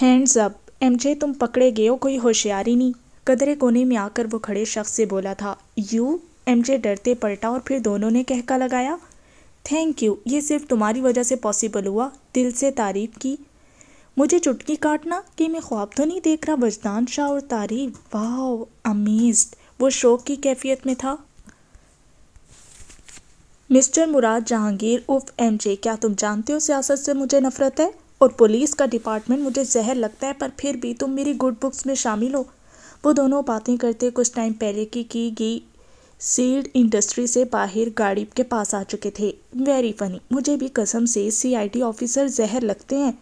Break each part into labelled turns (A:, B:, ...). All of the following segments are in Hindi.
A: हैंड्स अप एमजे तुम पकड़े गए हो कोई होशियारी नहीं कदरे कोने में आकर वो खड़े शख्स से बोला था यू एमजे डरते पलटा और फिर दोनों ने कहका लगाया थैंक यू ये सिर्फ तुम्हारी वजह से पॉसिबल हुआ दिल से तारीफ की मुझे चुटकी काटना कि मैं ख्वाब तो नहीं देख रहा वजदान शाह और तारीफ वाह अमेज वो शौक की कैफियत में था मिस्टर मुराद जहांगीर उफ एम जे क्या तुम जानते हो सियासत से मुझे नफरत है और पुलिस का डिपार्टमेंट मुझे जहर लगता है पर फिर भी तुम मेरी गुड बुक्स में शामिल हो वो दोनों बातें करते कुछ टाइम पहले की की गई सीड इंडस्ट्री से बाहर गाड़ी के पास आ चुके थे वेरी फनी मुझे भी कसम से सीआईटी ऑफिसर जहर लगते हैं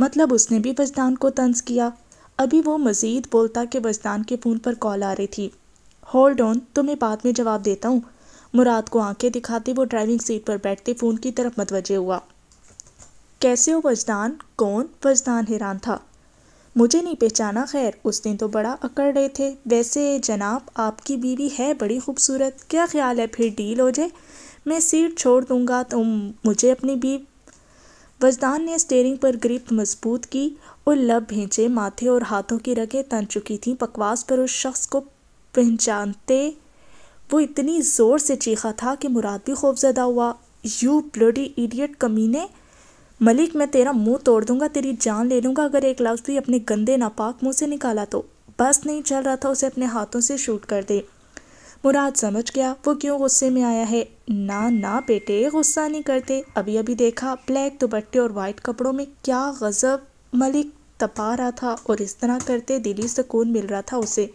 A: मतलब उसने भी वजदान को तंज किया अभी वो मज़ीद बोलता कि वजदान के फ़ोन पर कॉल आ रही थी होल्ड ऑन तो मैं बाद में जवाब देता हूँ मुराद को आंखें दिखाते वो ड्राइविंग सीट पर बैठते फ़ोन की तरफ मतवजे हुआ कैसे हो वजदान कौन वजदान हैरान था मुझे नहीं पहचाना खैर उस दिन तो बड़ा अकड़ रहे थे वैसे जनाब आपकी बीवी है बड़ी खूबसूरत क्या ख्याल है फिर डील हो जाए मैं सीट छोड़ दूंगा तो मुझे अपनी बीव वजदान ने स्टेयरिंग पर ग्रिप मजबूत की और लब भेजे माथे और हाथों की रगें तन चुकी थीं पकवास पर उस शख्स को पहचानते वो इतनी ज़ोर से चीखा था कि मुराद भी खौफजदा हुआ यू ब्लडी इडियट कमीने मलिक मैं तेरा मुंह तोड़ दूंगा तेरी जान ले लूंगा अगर एक लफ्ज़ भी अपने गंदे नापाक मुंह से निकाला तो बस नहीं चल रहा था उसे अपने हाथों से शूट कर दे मुराद समझ गया वो क्यों गुस्से में आया है ना ना बेटे गुस्सा नहीं करते अभी अभी देखा ब्लैक दुपट्टे और वाइट कपड़ों में क्या गज़ब मलिक तपा रहा था और इस तरह करते दिली सुकून मिल रहा था उसे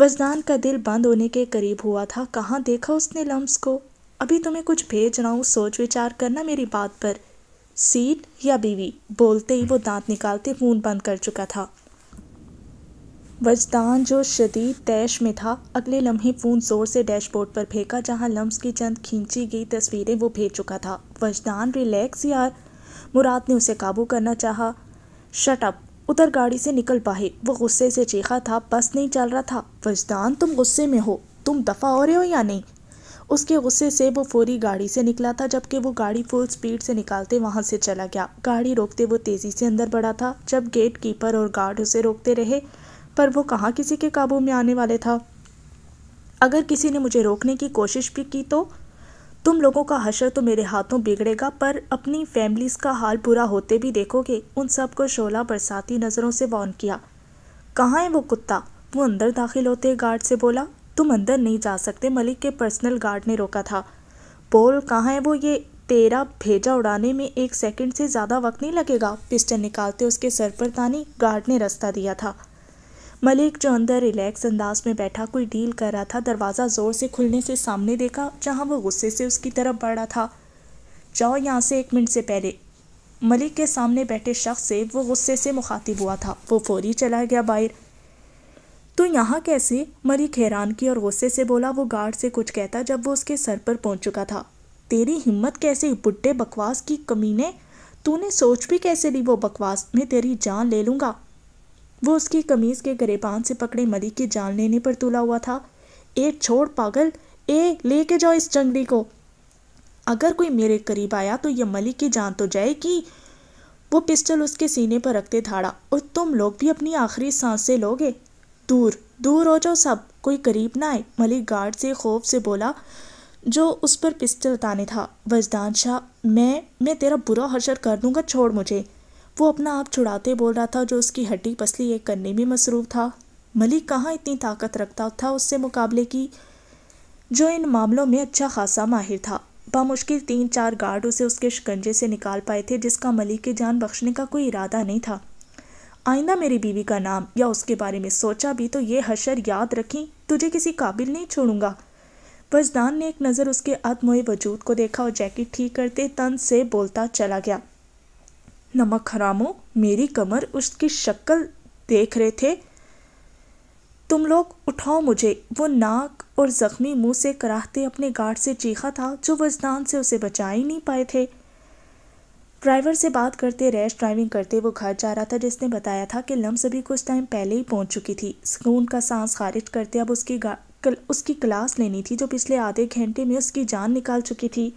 A: वजदान का दिल बंद होने के करीब हुआ था कहाँ देखा उसने लम्स को अभी तुम्हें कुछ भेज रहा हूँ सोच विचार करना मेरी बात पर सीट या बीवी बोलते ही वो हम्म। दांत निकालते फोन बंद कर चुका था वजदान जो शदीद तैश में था अगले लम्हे फ़ोन ज़ोर से डैशबोर्ड पर फेंका जहां लम्स की चंद खींची गई तस्वीरें वो भेज चुका था वजदान रिलैक्स यार मुराद ने उसे काबू करना चाहा शट अप उधर गाड़ी से निकल पाए वो गुस्से से चीखा था बस नहीं चल रहा था वजदान तुम गुस्से में हो तुम दफ़ा हो रहे हो या नहीं उसके गुस्से से वो फौरी गाड़ी से निकला था जबकि वो गाड़ी फुल स्पीड से निकालते वहाँ से चला गया गाड़ी रोकते वो तेज़ी से अंदर बढ़ा था जब गेट कीपर और गार्ड उसे रोकते रहे पर वो कहाँ किसी के काबू में आने वाले था अगर किसी ने मुझे रोकने की कोशिश भी की तो तुम लोगों का हशर तो मेरे हाथों बिगड़ेगा पर अपनी फैमिलीज़ का हाल बुरा होते भी देखोगे उन सब को शोला बरसाती नज़रों से वॉन किया कहाँ है वो कुत्ता वो अंदर दाखिल होते गार्ड से बोला तुम अंदर नहीं जा सकते मलिक के पर्सनल गार्ड ने रोका था बोल कहाँ है वो ये तेरा भेजा उड़ाने में एक सेकंड से ज़्यादा वक्त नहीं लगेगा पिस्टन निकालते उसके सर पर तानी गार्ड ने रास्ता दिया था मलिक जो अंदर रिलैक्स अंदाज में बैठा कोई डील कर रहा था दरवाज़ा ज़ोर से खुलने से सामने देखा जहाँ वो गुस्से से उसकी तरफ बढ़ रहा था जाओ यहाँ से एक मिनट से पहले मलिक के सामने बैठे शख्स से वो गुस्से से मुखातिब हुआ था वो फौरी चला गया बाहर तो यहाँ कैसे मरी खैरान की और गुस्से से बोला वो गार्ड से कुछ कहता जब वो उसके सर पर पहुंच चुका था तेरी हिम्मत कैसे बुढ़े बकवास की कमीने तूने सोच भी कैसे ली वो बकवास मैं तेरी जान ले लूँगा वो उसकी कमीज़ के गरेबान से पकड़े मलिक की जान लेने पर तुला हुआ था ए छोड़ पागल ए ले के जाओ इस जंगली को अगर कोई मेरे करीब आया तो यह मलिक की जान तो जाएगी वो पिस्टल उसके सीने पर रखते धाड़ा और तुम लोग भी अपनी आखिरी सांस से लोगे दूर दूर हो जाओ सब कोई करीब ना आए मलिक गार्ड से खौफ से बोला जो उस पर पिस्टल ताने था वजदान शाह मैं मैं तेरा बुरा हशर कर दूंगा छोड़ मुझे वो अपना आप छुड़ाते बोल रहा था जो उसकी हड्डी पसली एक करने में मसरूफ था मलिक कहाँ इतनी ताकत रखता था उससे मुकाबले की जो इन मामलों में अच्छा खासा माहिर था बामुश्किल तीन चार गार्ड उसे उसके शिकंजे से निकाल पाए थे जिसका मलिक की जान बख्शने का कोई इरादा नहीं था आइंदा मेरी बीवी का नाम या उसके बारे में सोचा भी तो ये हशर याद रखी तुझे किसी काबिल नहीं छोड़ूंगा वजदान ने एक नज़र उसके आत्मोय वजूद को देखा और जैकेट ठीक करते तन से बोलता चला गया नमक हरामो मेरी कमर उसकी शक्ल देख रहे थे तुम लोग उठाओ मुझे वो नाक और ज़ख्मी मुंह से कराहते अपने गार्ड से चीखा था जो वजदान से उसे बचा ही नहीं पाए थे ड्राइवर से बात करते रैश ड्राइविंग करते वो घर जा रहा था जिसने बताया था कि लम्स अभी कुछ टाइम पहले ही पहुंच चुकी थी सुकून का सांस खारिज करते अब उसकी कल उसकी क्लास लेनी थी जो पिछले आधे घंटे में उसकी जान निकाल चुकी थी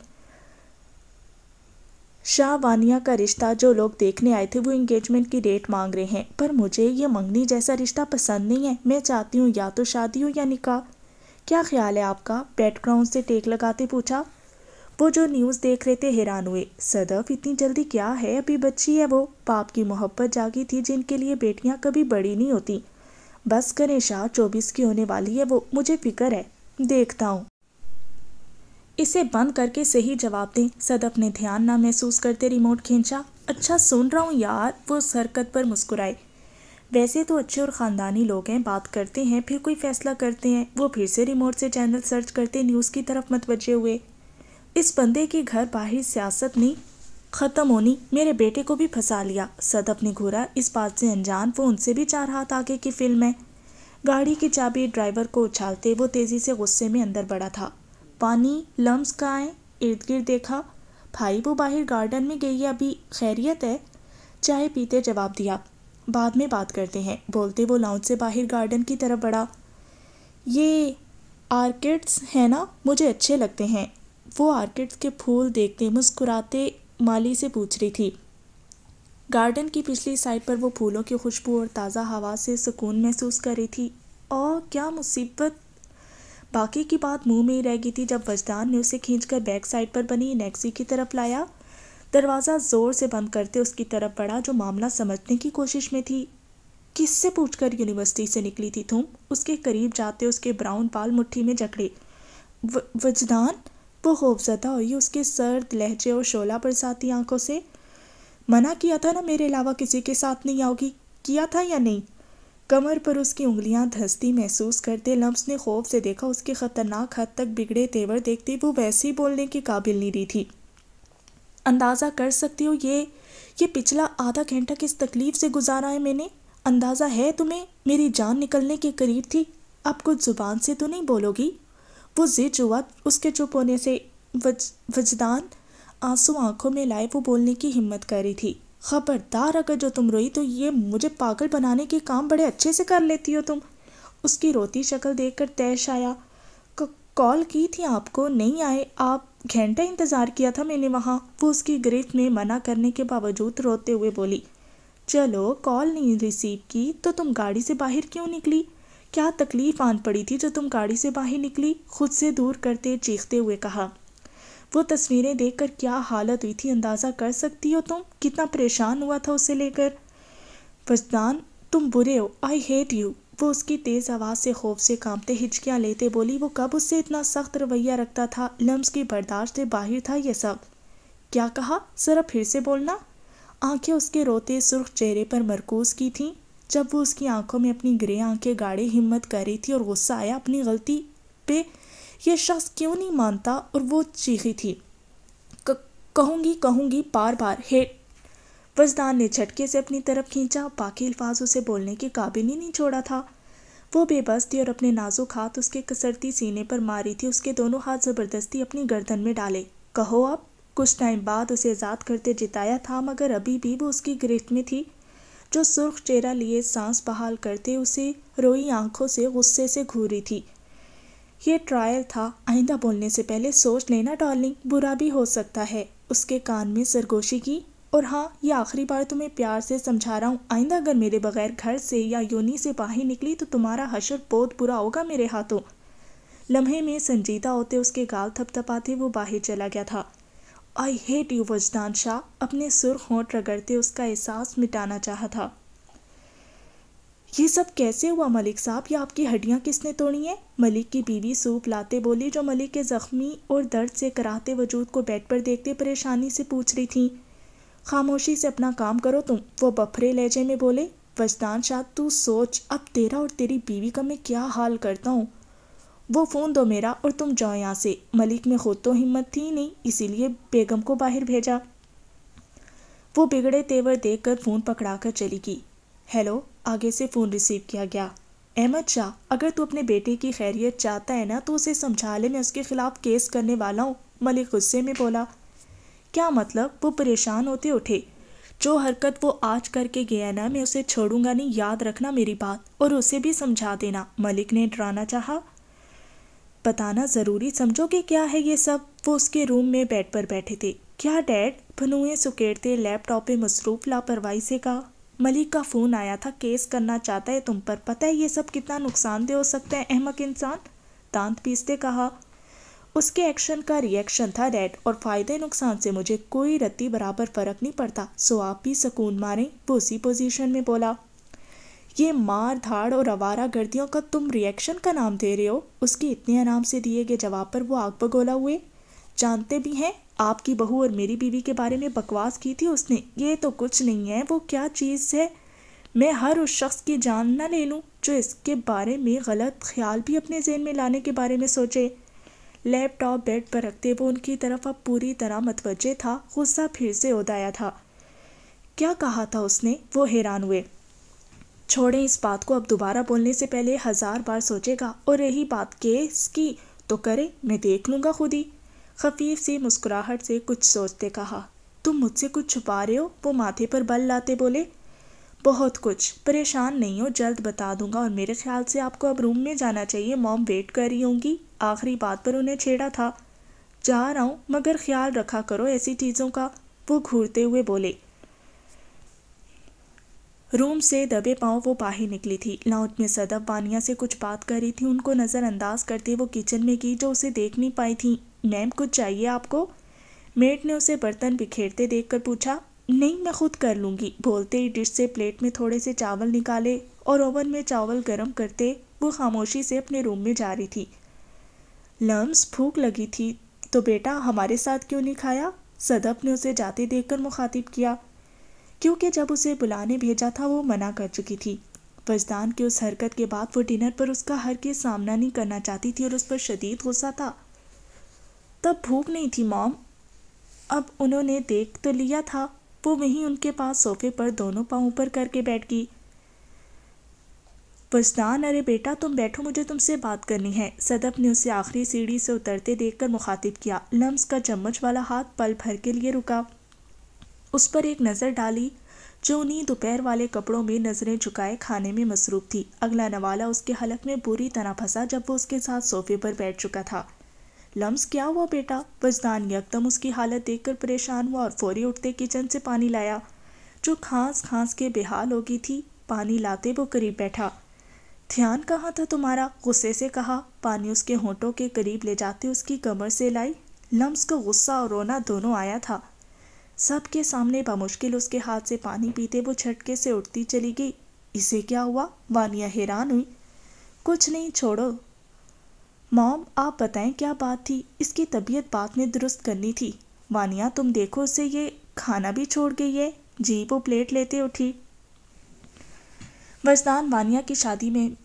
A: शाह वानिया का रिश्ता जो लोग देखने आए थे वो इंगेजमेंट की डेट मांग रहे हैं पर मुझे ये मंगनी जैसा रिश्ता पसंद नहीं है मैं चाहती हूँ या तो शादी हो या निकाह क्या ख्याल है आपका बैकग्राउंड से टेक लगाते पूछा वो जो न्यूज़ देख रहे थे हैरान हुए सदफ इतनी जल्दी क्या है अभी बच्ची है वो बाप की मोहब्बत जागी थी जिनके लिए बेटियाँ कभी बड़ी नहीं होती बस करें शाह चौबीस की होने वाली है वो मुझे फिक्र है देखता हूँ इसे बंद करके सही जवाब दें सदफ ने ध्यान ना महसूस करते रिमोट खींचा अच्छा सुन रहा हूँ यार वो सरकत हरकत पर मुस्कुराए वैसे तो अच्छे और ख़ानदानी लोग हैं बात करते हैं फिर कोई फ़ैसला करते हैं वो फिर से रिमोट से चैनल सर्च करते न्यूज़ की तरफ मतवजे हुए इस बंदे के घर बाहर सियासत ने ख़त्म होनी मेरे बेटे को भी फंसा लिया सद अपने घूरा इस बात से अनजान वो उनसे भी चार हाथ आगे की फिल्म है गाड़ी की चाबी ड्राइवर को उछालते वो तेज़ी से गुस्से में अंदर बढ़ा था पानी लम्स का आए इर्द गिर्द देखा भाई वो बाहर गार्डन में गई अभी खैरियत है चाय पीते जवाब दिया बाद में बात करते हैं बोलते वो लाउंज से बाहर गार्डन की तरफ बढ़ा ये आर्किड्स हैं ना मुझे अच्छे लगते हैं वो आर्किड्स के फूल देखते मुस्कुराते माली से पूछ रही थी गार्डन की पिछली साइड पर वो फूलों की खुशबू और ताज़ा हवा से सुकून महसूस कर रही थी और क्या मुसीबत बाकी की बात मुंह में ही रह गई थी जब वजदान ने उसे खींचकर बैक साइड पर बनी नेक्सी की तरफ लाया दरवाज़ा ज़ोर से बंद करते उसकी तरफ बढ़ा जो मामला समझने की कोशिश में थी किससे पूछकर यूनिवर्सिटी से निकली थी तुम उसके करीब जाते उसके ब्राउन बाल मुट्ठी में जकड़े वजदान वो खौफजदा हुई उसके सर्द लहजे और शोला बरसाती आंखों से मना किया था ना मेरे अलावा किसी के साथ नहीं आओगी किया था या नहीं कमर पर उसकी उंगलियां धस्ती महसूस करते लम्स ने खौफ से देखा उसके ख़तरनाक हद तक बिगड़े तेवर देखते वो वैसे ही बोलने के काबिल नहीं रही थी अंदाज़ा कर सकती हो ये ये पिछला आधा घंटा किस तकलीफ़ से गुजारा है मैंने अंदाज़ा है तुम्हें मेरी जान निकलने के करीब थी अब कुछ ज़ुबान से तो नहीं बोलोगी वो जिद हुआ उसके चुप होने से वज वजदान आंसू आंखों में लाए वो बोलने की हिम्मत कर रही थी खबरदार अगर जो तुम रोई तो ये मुझे पागल बनाने के काम बड़े अच्छे से कर लेती हो तुम उसकी रोती शक्ल देखकर तैश आया कॉल की थी आपको नहीं आए आप घंटा इंतज़ार किया था मैंने वहाँ वो उसकी ग्रिफ में मना करने के बावजूद रोते हुए बोली चलो कॉल नहीं रिसीव की तो तुम गाड़ी से बाहर क्यों निकली क्या तकलीफ आन पड़ी थी जो तुम गाड़ी से बाहर निकली खुद से दूर करते चीखते हुए कहा वो तस्वीरें देखकर क्या हालत हुई थी अंदाज़ा कर सकती हो तुम कितना परेशान हुआ था उसे लेकर वजदान तुम बुरे हो आई हेट यू वो उसकी तेज़ आवाज़ से खौफ से कांपते हिचकियाँ लेते बोली वो कब उससे इतना सख्त रवैया रखता था लम्स की बर्दाश्त से बाहर था यह सब क्या कहा ज़रा फिर से बोलना आंखें उसके रोते सुर्ख चेहरे पर मरकूज की थीं जब वो उसकी आंखों में अपनी ग्रे आंखें गाड़े हिम्मत कर रही थी और गुस्सा आया अपनी गलती पे यह शख्स क्यों नहीं मानता और वो चीखी थी कहूँगी कहूँगी बार बार हे वजदान ने झटके से अपनी तरफ खींचा बाकी अल्फाज उसे बोलने के काबिल ही नहीं छोड़ा था वो बेबस थी और अपने नाजुक हाथ उसके कसरती सीने पर मारी थी उसके दोनों हाथ ज़बरदस्ती अपनी गर्दन में डाले कहो आप कुछ टाइम बाद उसे आज़ाद करते जिताया था मगर अभी भी वो उसकी गिरफ्त में थी जो सुर्ख चेहरा लिए सांस बहाल करते उसे रोई आंखों से गुस्से से घूरी थी ये ट्रायल था आइंदा बोलने से पहले सोच लेना डार्लिंग बुरा भी हो सकता है उसके कान में सरगोशी की और हाँ ये आखिरी बार तुम्हें प्यार से समझा रहा हूँ आइंदा अगर मेरे बगैर घर से या योनी से बाहर निकली तो तुम्हारा हशर बहुत बुरा होगा मेरे हाथों लम्हे में संजीदा होते उसके गाल थपथपाते वो बाहर चला गया था I hate you Wajdan Shah अपने सुर होंठ रगड़ते उसका एहसास मिटाना चाहा था ये सब कैसे हुआ मलिक साहब या आपकी हड्डियाँ किसने तोड़ी हैं मलिक की बीवी सूप लाते बोली जो मलिक के ज़ख्मी और दर्द से कराहते वजूद को बेड पर देखते परेशानी से पूछ रही थी खामोशी से अपना काम करो तुम वो बफरे लहजे में बोले वजदान शाह तू सोच अब तेरा और तेरी बीवी का मैं क्या हाल करता हूँ वो फ़ोन दो मेरा और तुम जाओ यहाँ से मलिक में खुद तो हिम्मत थी नहीं इसीलिए बेगम को बाहर भेजा वो बिगड़े तेवर देखकर फ़ोन पकड़ा कर चली गई हेलो आगे से फ़ोन रिसीव किया गया अहमद शाह अगर तू अपने बेटे की खैरियत चाहता है ना तो उसे समझा ले मैं उसके ख़िलाफ़ केस करने वाला हूँ मलिक गुस्से में बोला क्या मतलब वो परेशान होते उठे जो हरकत वो आज करके गया ना मैं उसे छोड़ूंगा नहीं याद रखना मेरी बात और उसे भी समझा देना मलिक ने डराना चाहा बताना ज़रूरी समझो कि क्या है ये सब वो उसके रूम में बेड पर बैठे थे क्या डैड भनुए सुकेरते लैपटॉप पे मसरूफ लापरवाही से कहा मलिक का फ़ोन आया था केस करना चाहता है तुम पर पता है ये सब कितना नुकसानदेह हो सकता है अहमक इंसान दांत पीसते कहा उसके एक्शन का रिएक्शन था डैड और फ़ायदे नुकसान से मुझे कोई रत्ती बराबर फ़र्क नहीं पड़ता सो आप भी सुकून मारें वो उसी पोजीशन में बोला ये मार धाड़ और आवारा गर्दियों का तुम रिएक्शन का नाम दे रहे हो उसके इतने आराम से दिए गए जवाब पर वो आग बगोला हुए जानते भी हैं आपकी बहू और मेरी बीवी के बारे में बकवास की थी उसने ये तो कुछ नहीं है वो क्या चीज़ है मैं हर उस शख्स की जान ना ले लूँ जो इसके बारे में गलत ख्याल भी अपने जहन में लाने के बारे में सोचे लैपटॉप बेड पर रखते वो उनकी तरफ अब पूरी तरह मतवजे था गुस्सा फिर से उदाया था क्या कहा था उसने वो हैरान हुए छोड़ें इस बात को अब दोबारा बोलने से पहले हज़ार बार सोचेगा और रही बात केस की तो करे मैं देख लूँगा खुद ही खफीफ सी मुस्कुराहट से कुछ सोचते कहा तुम मुझसे कुछ छुपा रहे हो वो माथे पर बल लाते बोले बहुत कुछ परेशान नहीं हो जल्द बता दूंगा और मेरे ख्याल से आपको अब रूम में जाना चाहिए मॉम वेट कर रही होंगी आखिरी बात पर उन्हें छेड़ा था जा रहा हूँ मगर ख्याल रखा करो ऐसी चीज़ों का वो घूरते हुए बोले रूम से दबे पाँव वो बाहर निकली थी लाउट में सदब वानिया से कुछ बात कर रही थी उनको नज़रअंदाज करते वो किचन में गई जो उसे देख नहीं पाई थी मैम कुछ चाहिए आपको मेट ने उसे बर्तन बिखेरते देख कर पूछा नहीं मैं खुद कर लूँगी बोलते ही डिश से प्लेट में थोड़े से चावल निकाले और ओवन में चावल गर्म करते वो खामोशी से अपने रूम में जा रही थी लम्स भूख लगी थी तो बेटा हमारे साथ क्यों नहीं खाया सदब ने उसे जाते देखकर मुखातिब किया क्योंकि जब उसे बुलाने भेजा था वो मना कर चुकी थी वजदान की उस हरकत के बाद वो डिनर पर उसका हर के सामना नहीं करना चाहती थी और उस पर शदीद गुस्सा था तब भूख नहीं थी मॉम अब उन्होंने देख तो लिया था वो वहीं उनके पास सोफे पर दोनों पाँव ऊपर करके बैठ गई वजदान अरे बेटा तुम बैठो मुझे तुमसे बात करनी है सदब ने उसे आखिरी सीढ़ी से उतरते देखकर मुखातिब किया लम्स का चम्मच वाला हाथ पल भर के लिए रुका उस पर एक नज़र डाली जो उन्हीं दोपहर वाले कपड़ों में नज़रें झुकाए खाने में मसरूफ़ थी अगला नवाला उसके हलक में बुरी तरह फंसा जब वो उसके साथ सोफे पर बैठ चुका था लम्स क्या हुआ बेटा वजदान यकदम उसकी हालत देखकर परेशान हुआ और फौरी उठते किचन से पानी लाया जो खांस खांस के बेहाल हो गई थी पानी लाते वो करीब बैठा ध्यान कहाँ था तुम्हारा गुस्से से कहा पानी उसके होंठों के करीब ले जाते उसकी कमर से लाई लम्स का गुस्सा और रोना दोनों आया था सबके सामने बमुश्किल उसके हाथ से पानी पीते वो झटके से उठती चली गई इसे क्या हुआ वानिया हैरान हुई कुछ नहीं छोड़ो मॉम आप बताएं क्या बात थी इसकी तबीयत बात ने दुरुस्त करनी थी वानिया तुम देखो उसे ये खाना भी छोड़ गई है जी वो प्लेट लेते उठी वजदान वानिया की शादी में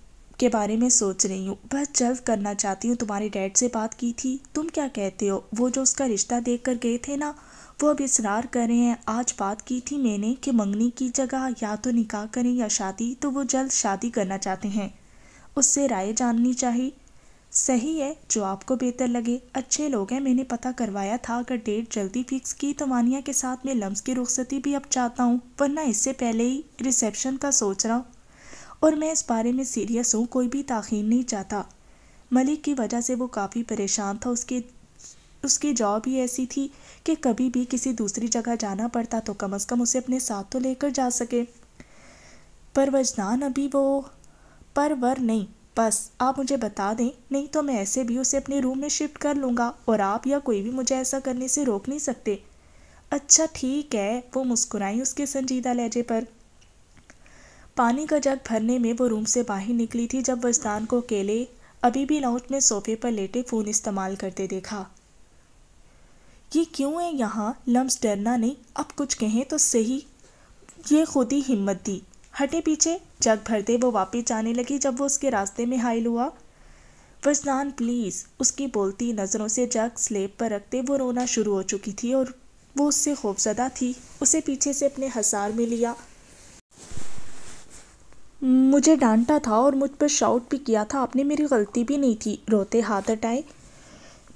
A: के बारे में सोच रही हूँ बस जल्द करना चाहती हूँ तुम्हारे डैड से बात की थी तुम क्या कहते हो वो जो उसका रिश्ता देख कर गए थे ना वो अब इसरार कर रहे हैं आज बात की थी मैंने कि मंगनी की जगह या तो निकाह करें या शादी तो वो जल्द शादी करना चाहते हैं उससे राय जाननी चाहिए सही है जो आपको बेहतर लगे अच्छे लोग हैं मैंने पता करवाया था अगर डेट जल्दी फिक्स की तो वानिया के साथ मैं लम्स की रुखसती भी अब चाहता हूँ वरना इससे पहले ही रिसेप्शन का सोच रहा हूँ और मैं इस बारे में सीरियस हूँ कोई भी ताखीर नहीं चाहता मलिक की वजह से वो काफ़ी परेशान था उसके उसकी जॉब ही ऐसी थी कि कभी भी किसी दूसरी जगह जाना पड़ता तो कम से कम उसे अपने साथ तो लेकर जा सके पर वजनान अभी वो पर वर नहीं बस आप मुझे बता दें नहीं तो मैं ऐसे भी उसे अपने रूम में शिफ्ट कर लूँगा और आप या कोई भी मुझे ऐसा करने से रोक नहीं सकते अच्छा ठीक है वो मुस्कुराई उसके संजीदा लहजे पर पानी का जग भरने में वो रूम से बाहर निकली थी जब वजदान को अकेले अभी भी लाउट में सोफे पर लेटे फ़ोन इस्तेमाल करते देखा ये क्यों है यहाँ लम्स डरना नहीं अब कुछ कहें तो सही ये खुद ही हिम्मत दी हटे पीछे जग भरते वो वापस जाने लगी जब वो उसके रास्ते में हाइल हुआ वजनान प्लीज़ उसकी बोलती नज़रों से जग स्लेब पर रखते वो रोना शुरू हो चुकी थी और वो उससे खौफजदा थी उसे पीछे से अपने हसार में लिया मुझे डांटा था और मुझ पर शाउट भी किया था आपने मेरी गलती भी नहीं थी रोते हाथ हटाए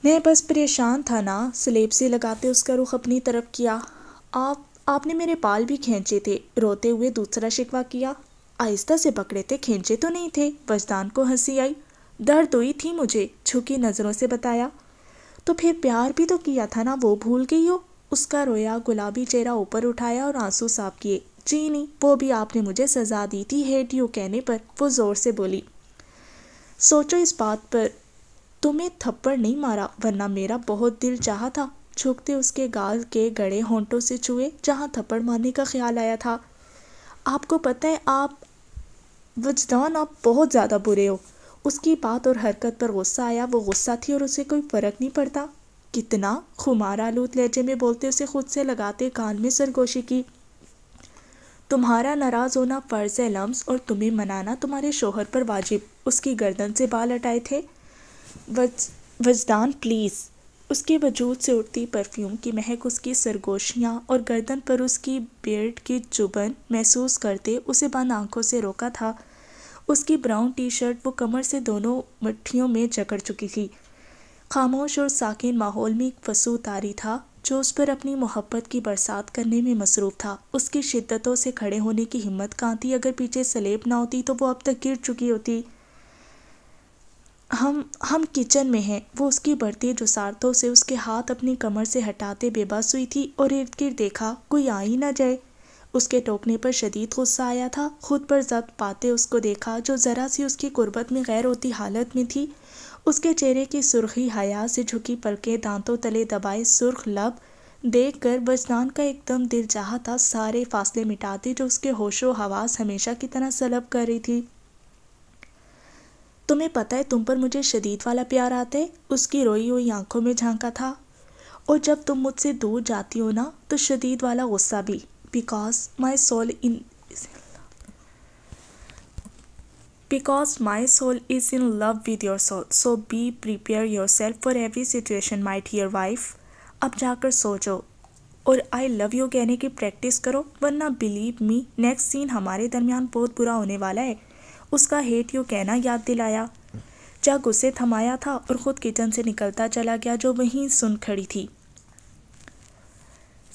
A: मैं बस परेशान था ना स्लेब से लगाते उसका रुख अपनी तरफ किया आप आपने मेरे पाल भी खींचे थे रोते हुए दूसरा शिकवा किया आहिस्ता से पकड़े थे खींचे तो नहीं थे वजदान को हंसी आई दर्द हुई थी मुझे छुकी नज़रों से बताया तो फिर प्यार भी तो किया था ना वो भूल गई हो उसका रोया गुलाबी चेहरा ऊपर उठाया और आंसू साफ किए जी नहीं वो भी आपने मुझे सज़ा दी थी हेट यू कहने पर वो ज़ोर से बोली सोचो इस बात पर तुम्हें थप्पड़ नहीं मारा वरना मेरा बहुत दिल चाह था झुकते उसके गाल के गड़े होंठों से छुए जहाँ थप्पड़ मारने का ख्याल आया था आपको पता है आप वजदान आप बहुत ज़्यादा बुरे हो उसकी बात और हरकत पर गुस्सा आया वो गुस्सा थी और उसे कोई फ़र्क नहीं पड़ता कितना खुमार आलूद लहजे में बोलते उसे खुद से लगाते कान में सरगोशी की तुम्हारा नाराज़ होना फ़र्ज़ है लम्स और तुम्हें मनाना तुम्हारे शोहर पर वाजिब उसकी गर्दन से बाल हटाए थे वज वजदान प्लीज़ उसके वजूद से उठती परफ्यूम की महक उसकी सरगोशियाँ और गर्दन पर उसकी बेल्ट की चुबन महसूस करते उसे बंद आंखों से रोका था उसकी ब्राउन टी शर्ट वो कमर से दोनों मट्ठियों में जकड़ चुकी थी खामोश और साकिन माहौल में एक फसू तारी था जो उस पर अपनी मोहब्बत की बरसात करने में मसरूफ़ था उसकी शिद्दतों से खड़े होने की हिम्मत कहाँ थी अगर पीछे सलेब ना होती तो वो अब तक गिर चुकी होती हम हम किचन में हैं वो उसकी बढ़ती जुसारतों से उसके हाथ अपनी कमर से हटाते बेबस हुई थी और इर्द गिर्द देखा कोई आ ही ना जाए उसके टोकने पर शदीद गुस्सा आया था खुद पर जब्त पाते उसको देखा जो ज़रा सी उसकी गुर्बत में गैर होती हालत में थी उसके चेहरे की सुर्खी हया से झुकी पलके दांतों तले दबाए सुर्ख लब देख कर बजनान का एकदम दिल चाहा था सारे फासले मिटाते जो उसके होशो हवास हमेशा की तरह सलब कर रही थी तुम्हें पता है तुम पर मुझे शदीद वाला प्यार आता है उसकी रोई हुई आंखों में झांका था और जब तुम मुझसे दूर जाती हो ना तो शदीद वाला गुस्सा भी because my soul in because my soul is in love with your soul so be prepare yourself for every situation my dear wife अब जाकर सोचो और आई लव यू कहने की प्रैक्टिस करो वरना बिलीव मी नेक्स्ट सीन हमारे दरमियान बहुत बुरा होने वाला है उसका हेट यूँ कहना याद दिलाया जग उसे थमाया था और ख़ुद किचन से निकलता चला गया जो वहीं सुन खड़ी थी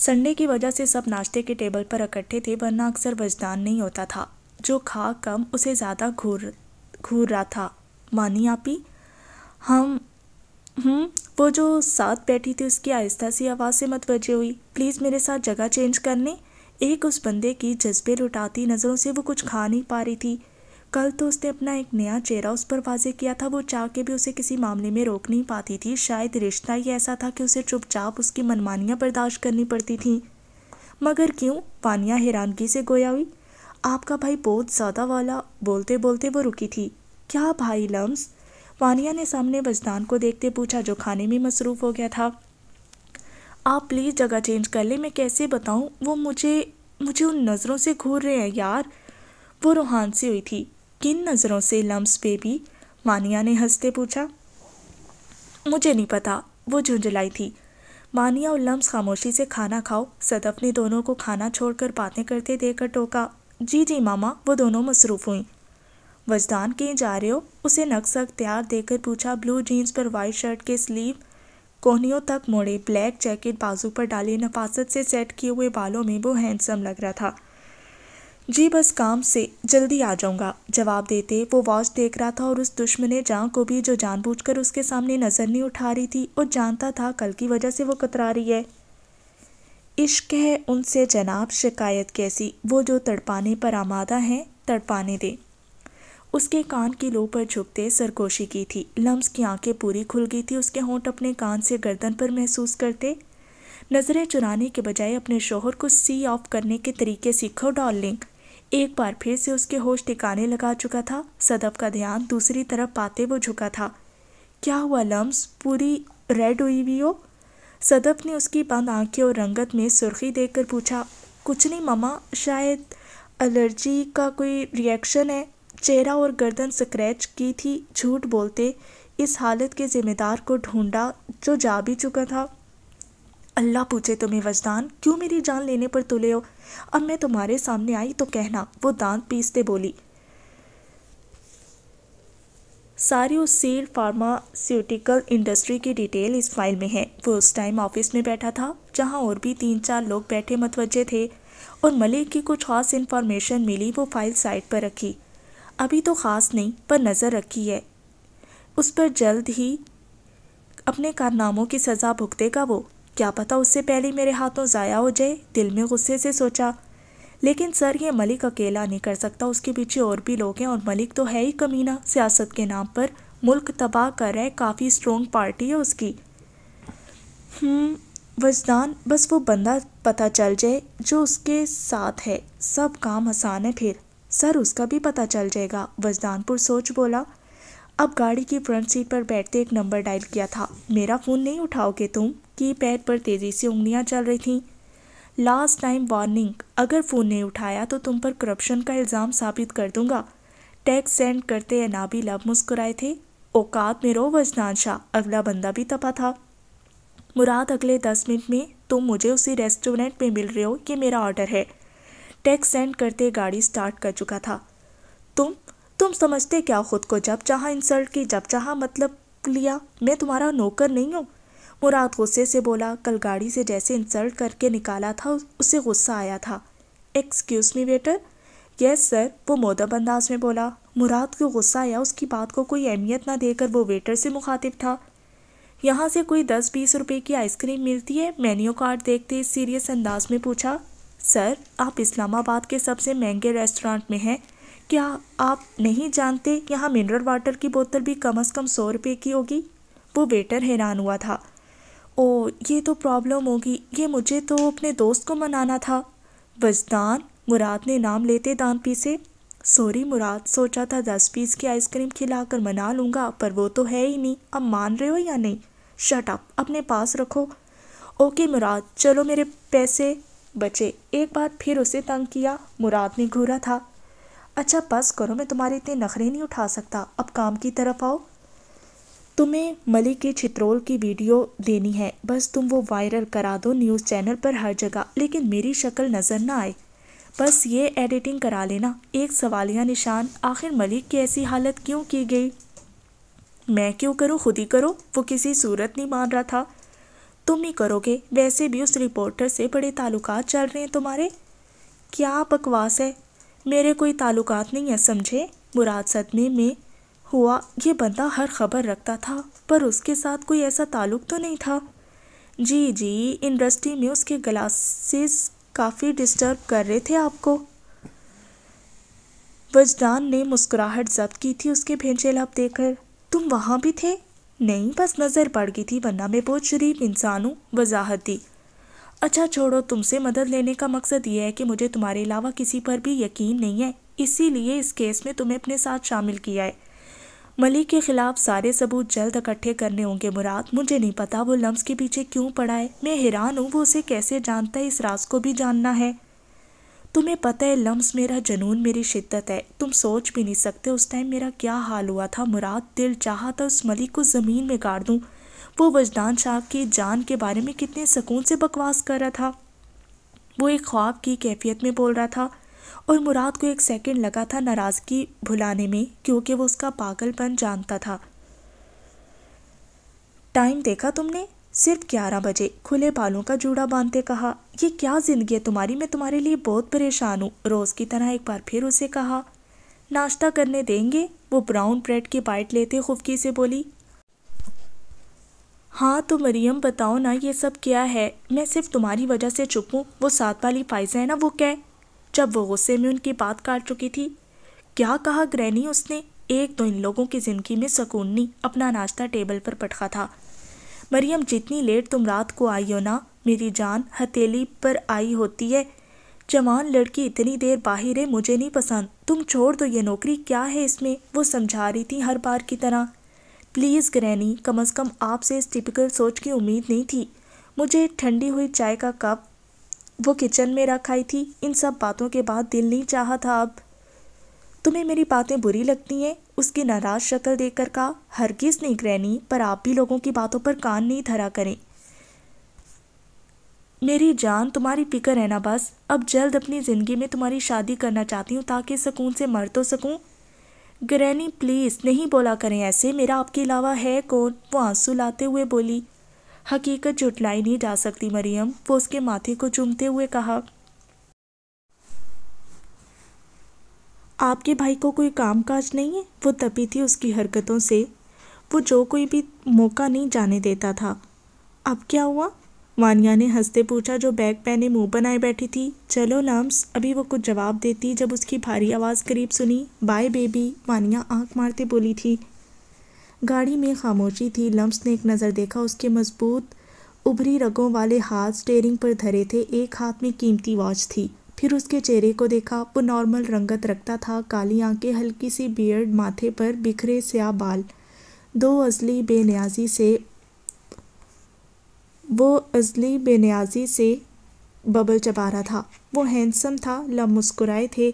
A: संडे की वजह से सब नाश्ते के टेबल पर इकट्ठे थे वरना अक्सर वजदान नहीं होता था जो खा कम उसे ज़्यादा घूर घूर रहा था मानी आपी हम हम हम्म, वो जो साथ बैठी थी उसकी आहिस्ता सी आवाज़ से मतवजह हुई प्लीज़ मेरे साथ जगह चेंज करने एक उस बंदे की जज्बे लुटाती नज़रों से वो कुछ खा नहीं पा रही थी कल तो उसने अपना एक नया चेहरा उस पर वाजे किया था वो चाह के भी उसे किसी मामले में रोक नहीं पाती थी शायद रिश्ता ही ऐसा था कि उसे चुपचाप उसकी मनमानियाँ बर्दाश्त करनी पड़ती थी मगर क्यों पानिया हैरानगी से गोया हुई आपका भाई बहुत ज़्यादा वाला बोलते बोलते वो रुकी थी क्या भाई लम्स वानिया ने सामने वजदान को देखते पूछा जो खाने में मसरूफ़ हो गया था आप प्लीज़ जगह चेंज कर ले मैं कैसे बताऊँ वो मुझे मुझे उन नज़रों से घूर रहे हैं यार वो रूहान सी हुई थी किन नज़रों से लम्स बेबी मानिया ने हंसते पूछा मुझे नहीं पता वो झुंझलाई थी मानिया और लम्स खामोशी से खाना खाओ सदफ ने दोनों को खाना छोड़कर बातें करते देखकर टोका जी जी मामा वो दोनों मसरूफ़ हुई वजदान के जा रहे हो उसे नक्सक तैयार देकर पूछा ब्लू जीन्स पर वाइट शर्ट के स्लीव कोहनियों तक मोड़े ब्लैक जैकेट बाजू पर डाले नफासत से सेट किए हुए बालों में वो हैंडसम लग रहा था जी बस काम से जल्दी आ जाऊंगा जवाब देते वो वॉच देख रहा था और उस दुश्मन ने जहाँ को भी जो जानबूझकर उसके सामने नज़र नहीं उठा रही थी और जानता था कल की वजह से वो कतरा रही है इश्क है उनसे जनाब शिकायत कैसी वो जो तड़पाने पर आमादा हैं तड़पाने दे उसके कान की लो पर झुकते सरगोशी की थी लम्स की आंखें पूरी खुल गई थी उसके होंठ अपने कान से गर्दन पर महसूस करते नज़रें चुराने के बजाय अपने शोहर को सी ऑफ करने के तरीके सीखो डॉलिंग एक बार फिर से उसके होश ठिकाने लगा चुका था सदब का ध्यान दूसरी तरफ पाते वो झुका था क्या हुआ लम्स पूरी रेड हुई हुई हो सदब ने उसकी बंद आंखें और रंगत में सुर्खी देखकर पूछा कुछ नहीं ममा शायद एलर्जी का कोई रिएक्शन है चेहरा और गर्दन स्क्रैच की थी झूठ बोलते इस हालत के जिम्मेदार को ढूंढा जो जा भी चुका था अल्लाह पूछे तुम्हें वजदान क्यों मेरी जान लेने पर तुले हो अब मैं तुम्हारे सामने आई तो कहना वो दांत पीसते बोली सारी उस सील फार्मास्यूटिकल इंडस्ट्री की डिटेल इस फाइल में है वो उस टाइम ऑफिस में बैठा था जहाँ और भी तीन चार लोग बैठे मतवजे थे और मलिक की कुछ खास इन्फॉर्मेशन मिली वो फाइल साइट पर रखी अभी तो ख़ास नहीं पर नज़र रखी है उस पर जल्द ही अपने कारनामों की सज़ा भुगतेगा वो क्या पता उससे पहले मेरे हाथों ज़ाया हो जाए दिल में गुस्से से सोचा लेकिन सर ये मलिक अकेला नहीं कर सकता उसके पीछे और भी लोग हैं और मलिक तो है ही कमीना सियासत के नाम पर मुल्क तबाह कर रहा है काफ़ी स्ट्रॉन्ग पार्टी है उसकी हम्म, वजदान बस वो बंदा पता चल जाए जो उसके साथ है सब काम आसान है फिर सर उसका भी पता चल जाएगा वजदानपुर सोच बोला अब गाड़ी की फ्रंट सीट पर बैठते एक नंबर डायल किया था मेरा फ़ोन नहीं उठाओगे तुम की पैड पर तेज़ी से उंगलियां चल रही थीं लास्ट टाइम वार्निंग अगर फ़ोन नहीं उठाया तो तुम पर करप्शन का इल्ज़ाम साबित कर दूंगा टैक्स सेंड करते अनाबिल लव मुस्कुराए थे औकात में रो वजनान शाह अगला बंदा भी तपा था मुराद अगले दस मिनट में तुम मुझे उसी रेस्टोरेंट में मिल रहे हो ये मेरा ऑर्डर है टैक्स सेंड करते गाड़ी स्टार्ट कर चुका था तुम तुम समझते क्या खुद को जब चाह इंसल्ट की जब चाह मतलब लिया मैं तुम्हारा नौकर नहीं हूँ मुराद गुस्से से बोला कल गाड़ी से जैसे इंसल्ट करके निकाला था उसे गुस्सा आया था excuse me waiter yes sir वो मोदब अंदाज में बोला मुराद को गुस्सा आया उसकी बात को कोई अहमियत ना देकर वो वेटर से मुखातिब था यहाँ से कोई दस बीस रुपए की आइसक्रीम मिलती है मेन्यू कार्ड देखते सीरियस अंदाज में पूछा सर आप इस्लामाबाद के सबसे महंगे रेस्टोरेंट में हैं क्या आप नहीं जानते यहाँ मिनरल वाटर की बोतल भी कम अज़ कम सौ रुपये की होगी वो वेटर हैरान हुआ था ओ ये तो प्रॉब्लम होगी ये मुझे तो अपने दोस्त को मनाना था वजदान मुराद ने नाम लेते दान पीसे सॉरी मुराद सोचा था दस पीस की आइसक्रीम खिलाकर मना लूँगा पर वो तो है ही नहीं अब मान रहे हो या नहीं शट अप अपने पास रखो ओके मुराद चलो मेरे पैसे बचे एक बार फिर उसे तंग किया मुराद ने घूरा था अच्छा बस करो मैं तुम्हारे इतने नखरे नहीं उठा सकता अब काम की तरफ आओ तुम्हें मलिक के छित्रोल की वीडियो देनी है बस तुम वो वायरल करा दो न्यूज़ चैनल पर हर जगह लेकिन मेरी शक्ल नज़र ना आए बस ये एडिटिंग करा लेना एक सवालिया निशान आखिर मलिक की ऐसी हालत क्यों की गई मैं क्यों करूँ खुद ही करो वो किसी सूरत नहीं मान रहा था तुम ही करोगे वैसे भी उस रिपोर्टर से बड़े ताल्लुक चल रहे हैं तुम्हारे क्या बकवास है मेरे कोई ताल्लुक नहीं है समझे मुराद सदमे में हुआ ये बंदा हर खबर रखता था पर उसके साथ कोई ऐसा ताल्लुक तो नहीं था जी जी इंडस्ट्री में उसके ग्लासेस काफ़ी डिस्टर्ब कर रहे थे आपको वजदान ने मुस्कुराहट जब्त की थी उसके भेजे आप देकर तुम वहाँ भी थे नहीं बस नज़र पड़ गई थी वरना मैं बहुत शरीफ इंसान हूँ वजाहत दी अच्छा छोड़ो तुमसे मदद लेने का मकसद ये है कि मुझे तुम्हारे अलावा किसी पर भी यकीन नहीं है इसीलिए इस केस में तुम्हें अपने साथ शामिल किया है मलिक के खिलाफ सारे सबूत जल्द इकट्ठे करने होंगे मुराद मुझे नहीं पता वो लम्स के पीछे क्यों पड़ा है मैं हैरान हूँ वो उसे कैसे जानता है इस राज को भी जानना है तुम्हें पता है लम्स मेरा जनून मेरी शिद्दत है तुम सोच भी नहीं सकते उस टाइम मेरा क्या हाल हुआ था मुराद दिल चाहा था उस मलिक को ज़मीन में गाड़ दूँ वो वजदान शाह की जान के बारे में कितने सुकून से बकवास कर रहा था वो एक ख्वाब की कैफियत में बोल रहा था और मुराद को एक सेकंड लगा था नाराज़गी भुलाने में क्योंकि वो उसका पागलपन जानता था टाइम देखा तुमने सिर्फ ग्यारह बजे खुले बालों का जूड़ा बांधते कहा ये क्या ज़िंदगी है तुम्हारी मैं तुम्हारे लिए बहुत परेशान हूँ रोज़ की तरह एक बार फिर उसे कहा नाश्ता करने देंगे वो ब्राउन ब्रेड की बाइट लेते खुफकी से बोली हाँ तो मरियम बताओ ना ये सब क्या है मैं सिर्फ तुम्हारी वजह से चुप हूँ वो साथ वाली फाइजा है ना वो क्या जब वो गुस्से में उनकी बात काट चुकी थी क्या कहा ग्रैनी उसने एक दो तो इन लोगों की ज़िंदगी में सुकून नहीं अपना नाश्ता टेबल पर पटखा था मरियम जितनी लेट तुम रात को आई हो ना मेरी जान हथेली पर आई होती है जवान लड़की इतनी देर बाहर है मुझे नहीं पसंद तुम छोड़ दो ये नौकरी क्या है इसमें वो समझा रही थी हर बार की तरह प्लीज़ ग्रैनी कम अज़ कम आपसे इस टिपिकल सोच की उम्मीद नहीं थी मुझे ठंडी हुई चाय का कप वो किचन में रख आई थी इन सब बातों के बाद दिल नहीं चाहा था अब तुम्हें मेरी बातें बुरी लगती हैं उसकी नाराज शक्ल देखकर कहा हरगिज़ नहीं ग्रहणी पर आप भी लोगों की बातों पर कान नहीं धरा करें मेरी जान तुम्हारी फिक्र है ना बस अब जल्द अपनी ज़िंदगी में तुम्हारी शादी करना चाहती हूँ ताकि सुकून से मर तो सकूँ ग्रैनी प्लीज़ नहीं बोला करें ऐसे मेरा आपके अलावा है कौन वो आंसू लाते हुए बोली हकीकत जुटलाई नहीं जा सकती मरियम वो उसके माथे को चूमते हुए कहा आपके भाई को कोई काम काज नहीं है वो तपी थी उसकी हरकतों से वो जो कोई भी मौका नहीं जाने देता था अब क्या हुआ वानिया ने हंसते पूछा जो बैग पहने मुंह बनाए बैठी थी चलो लम्स अभी वो कुछ जवाब देती जब उसकी भारी आवाज़ करीब सुनी बाय बेबी वानिया आंख मारते बोली थी गाड़ी में खामोशी थी लम्स ने एक नज़र देखा उसके मजबूत उभरी रगों वाले हाथ स्टेयरिंग पर धरे थे एक हाथ में कीमती वॉच थी फिर उसके चेहरे को देखा वो नॉर्मल रंगत रखता था काली आंखें हल्की सी बियर्ड माथे पर बिखरे स्या बाल दो अजली बेनियाजी से वो अजली बेनियाजी से बबल चबा रहा था वो हैंडसम था लम मुस्कुराए थे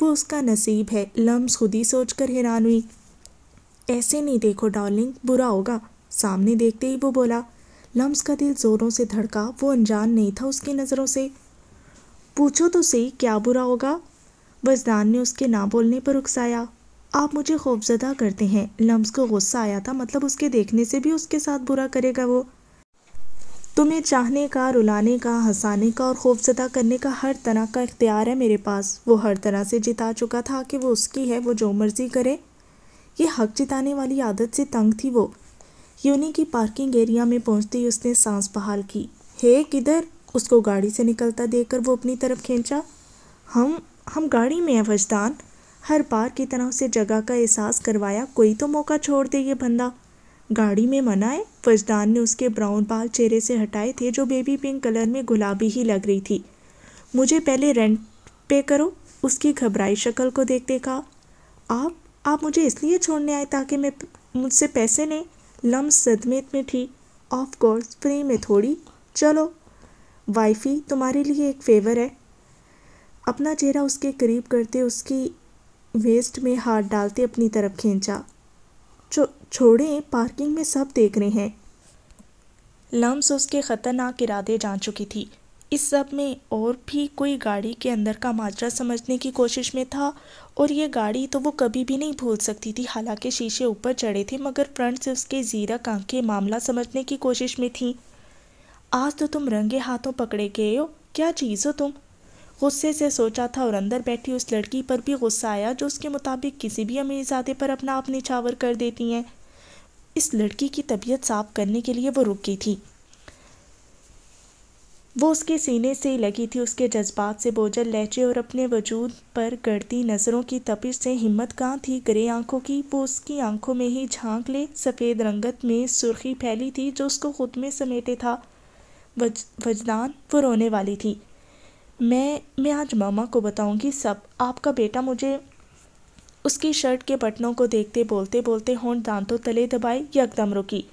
A: वो उसका नसीब है लम्स खुद ही सोचकर हैरान हुई ऐसे नहीं देखो डार्लिंग बुरा होगा सामने देखते ही वो बोला लम्स का दिल ज़ोरों से धड़का वो अनजान नहीं था उसकी नज़रों से पूछो तो सही क्या बुरा होगा वजदान ने उसके ना बोलने पर उकसाया आप मुझे खौफजदा करते हैं लम्स को गुस्सा आया था मतलब उसके देखने से भी उसके साथ बुरा करेगा वो तुम्हें चाहने का रुलाने का हंसाने का और खौफजदा करने का हर तरह का इख्तियार है मेरे पास वो हर तरह से जिता चुका था कि वो उसकी है वो जो मर्ज़ी करे ये हक जिताने वाली आदत से तंग थी वो यूनी की पार्किंग एरिया में पहुंचते ही उसने सांस बहाल की हे किधर उसको गाड़ी से निकलता देखकर वो अपनी तरफ खींचा हम हम गाड़ी में हैं वजदान हर बार की तरह उसे जगह का एहसास करवाया कोई तो मौका छोड़ दे ये बंदा गाड़ी में मनाए फजदान ने उसके ब्राउन बाल चेहरे से हटाए थे जो बेबी पिंक कलर में गुलाबी ही लग रही थी मुझे पहले रेंट पे करो उसकी घबराई शक्ल को देखते कहा आप आप मुझे इसलिए छोड़ने आए ताकि मैं मुझसे पैसे नहीं लम सदमे में थी ऑफ कोर्स फ्री में थोड़ी चलो वाइफी तुम्हारे लिए एक फेवर है अपना चेहरा उसके करीब करते उसकी वेस्ट में हाथ डालते अपनी तरफ खींचा चो छोड़ें पार्किंग में सब देख रहे हैं लम्स उसके ख़तरनाक इरादे जान चुकी थी इस सब में और भी कोई गाड़ी के अंदर का माजरा समझने की कोशिश में था और ये गाड़ी तो वो कभी भी नहीं भूल सकती थी हालांकि शीशे ऊपर चढ़े थे मगर फ्रंट से उसके जीरक आंखें मामला समझने की कोशिश में थी आज तो तुम रंगे हाथों पकड़े गए हो क्या चीज़ हो तुम गुस्से से सोचा था और अंदर बैठी उस लड़की पर भी गुस्सा आया जो उसके मुताबिक किसी भी अमीरजादे पर अपना आप निछावर कर देती हैं इस लड़की की तबीयत साफ करने के लिए वो रुक गई थी वो उसके सीने से लगी थी उसके जज्बात से बोझल लहजे और अपने वजूद पर गढ़ती नज़रों की तपिश से हिम्मत कहाँ थी ग्रे आंखों की वो उसकी आंखों में ही झांक ले सफ़ेद रंगत में सुर्खी फैली थी जो उसको खुद में समेटे था वज वजदान वो रोने वाली थी मैं मैं आज मामा को बताऊंगी सब आपका बेटा मुझे उसकी शर्ट के बटनों को देखते बोलते बोलते होंठ दांतों तले दबाए यकदम रुकी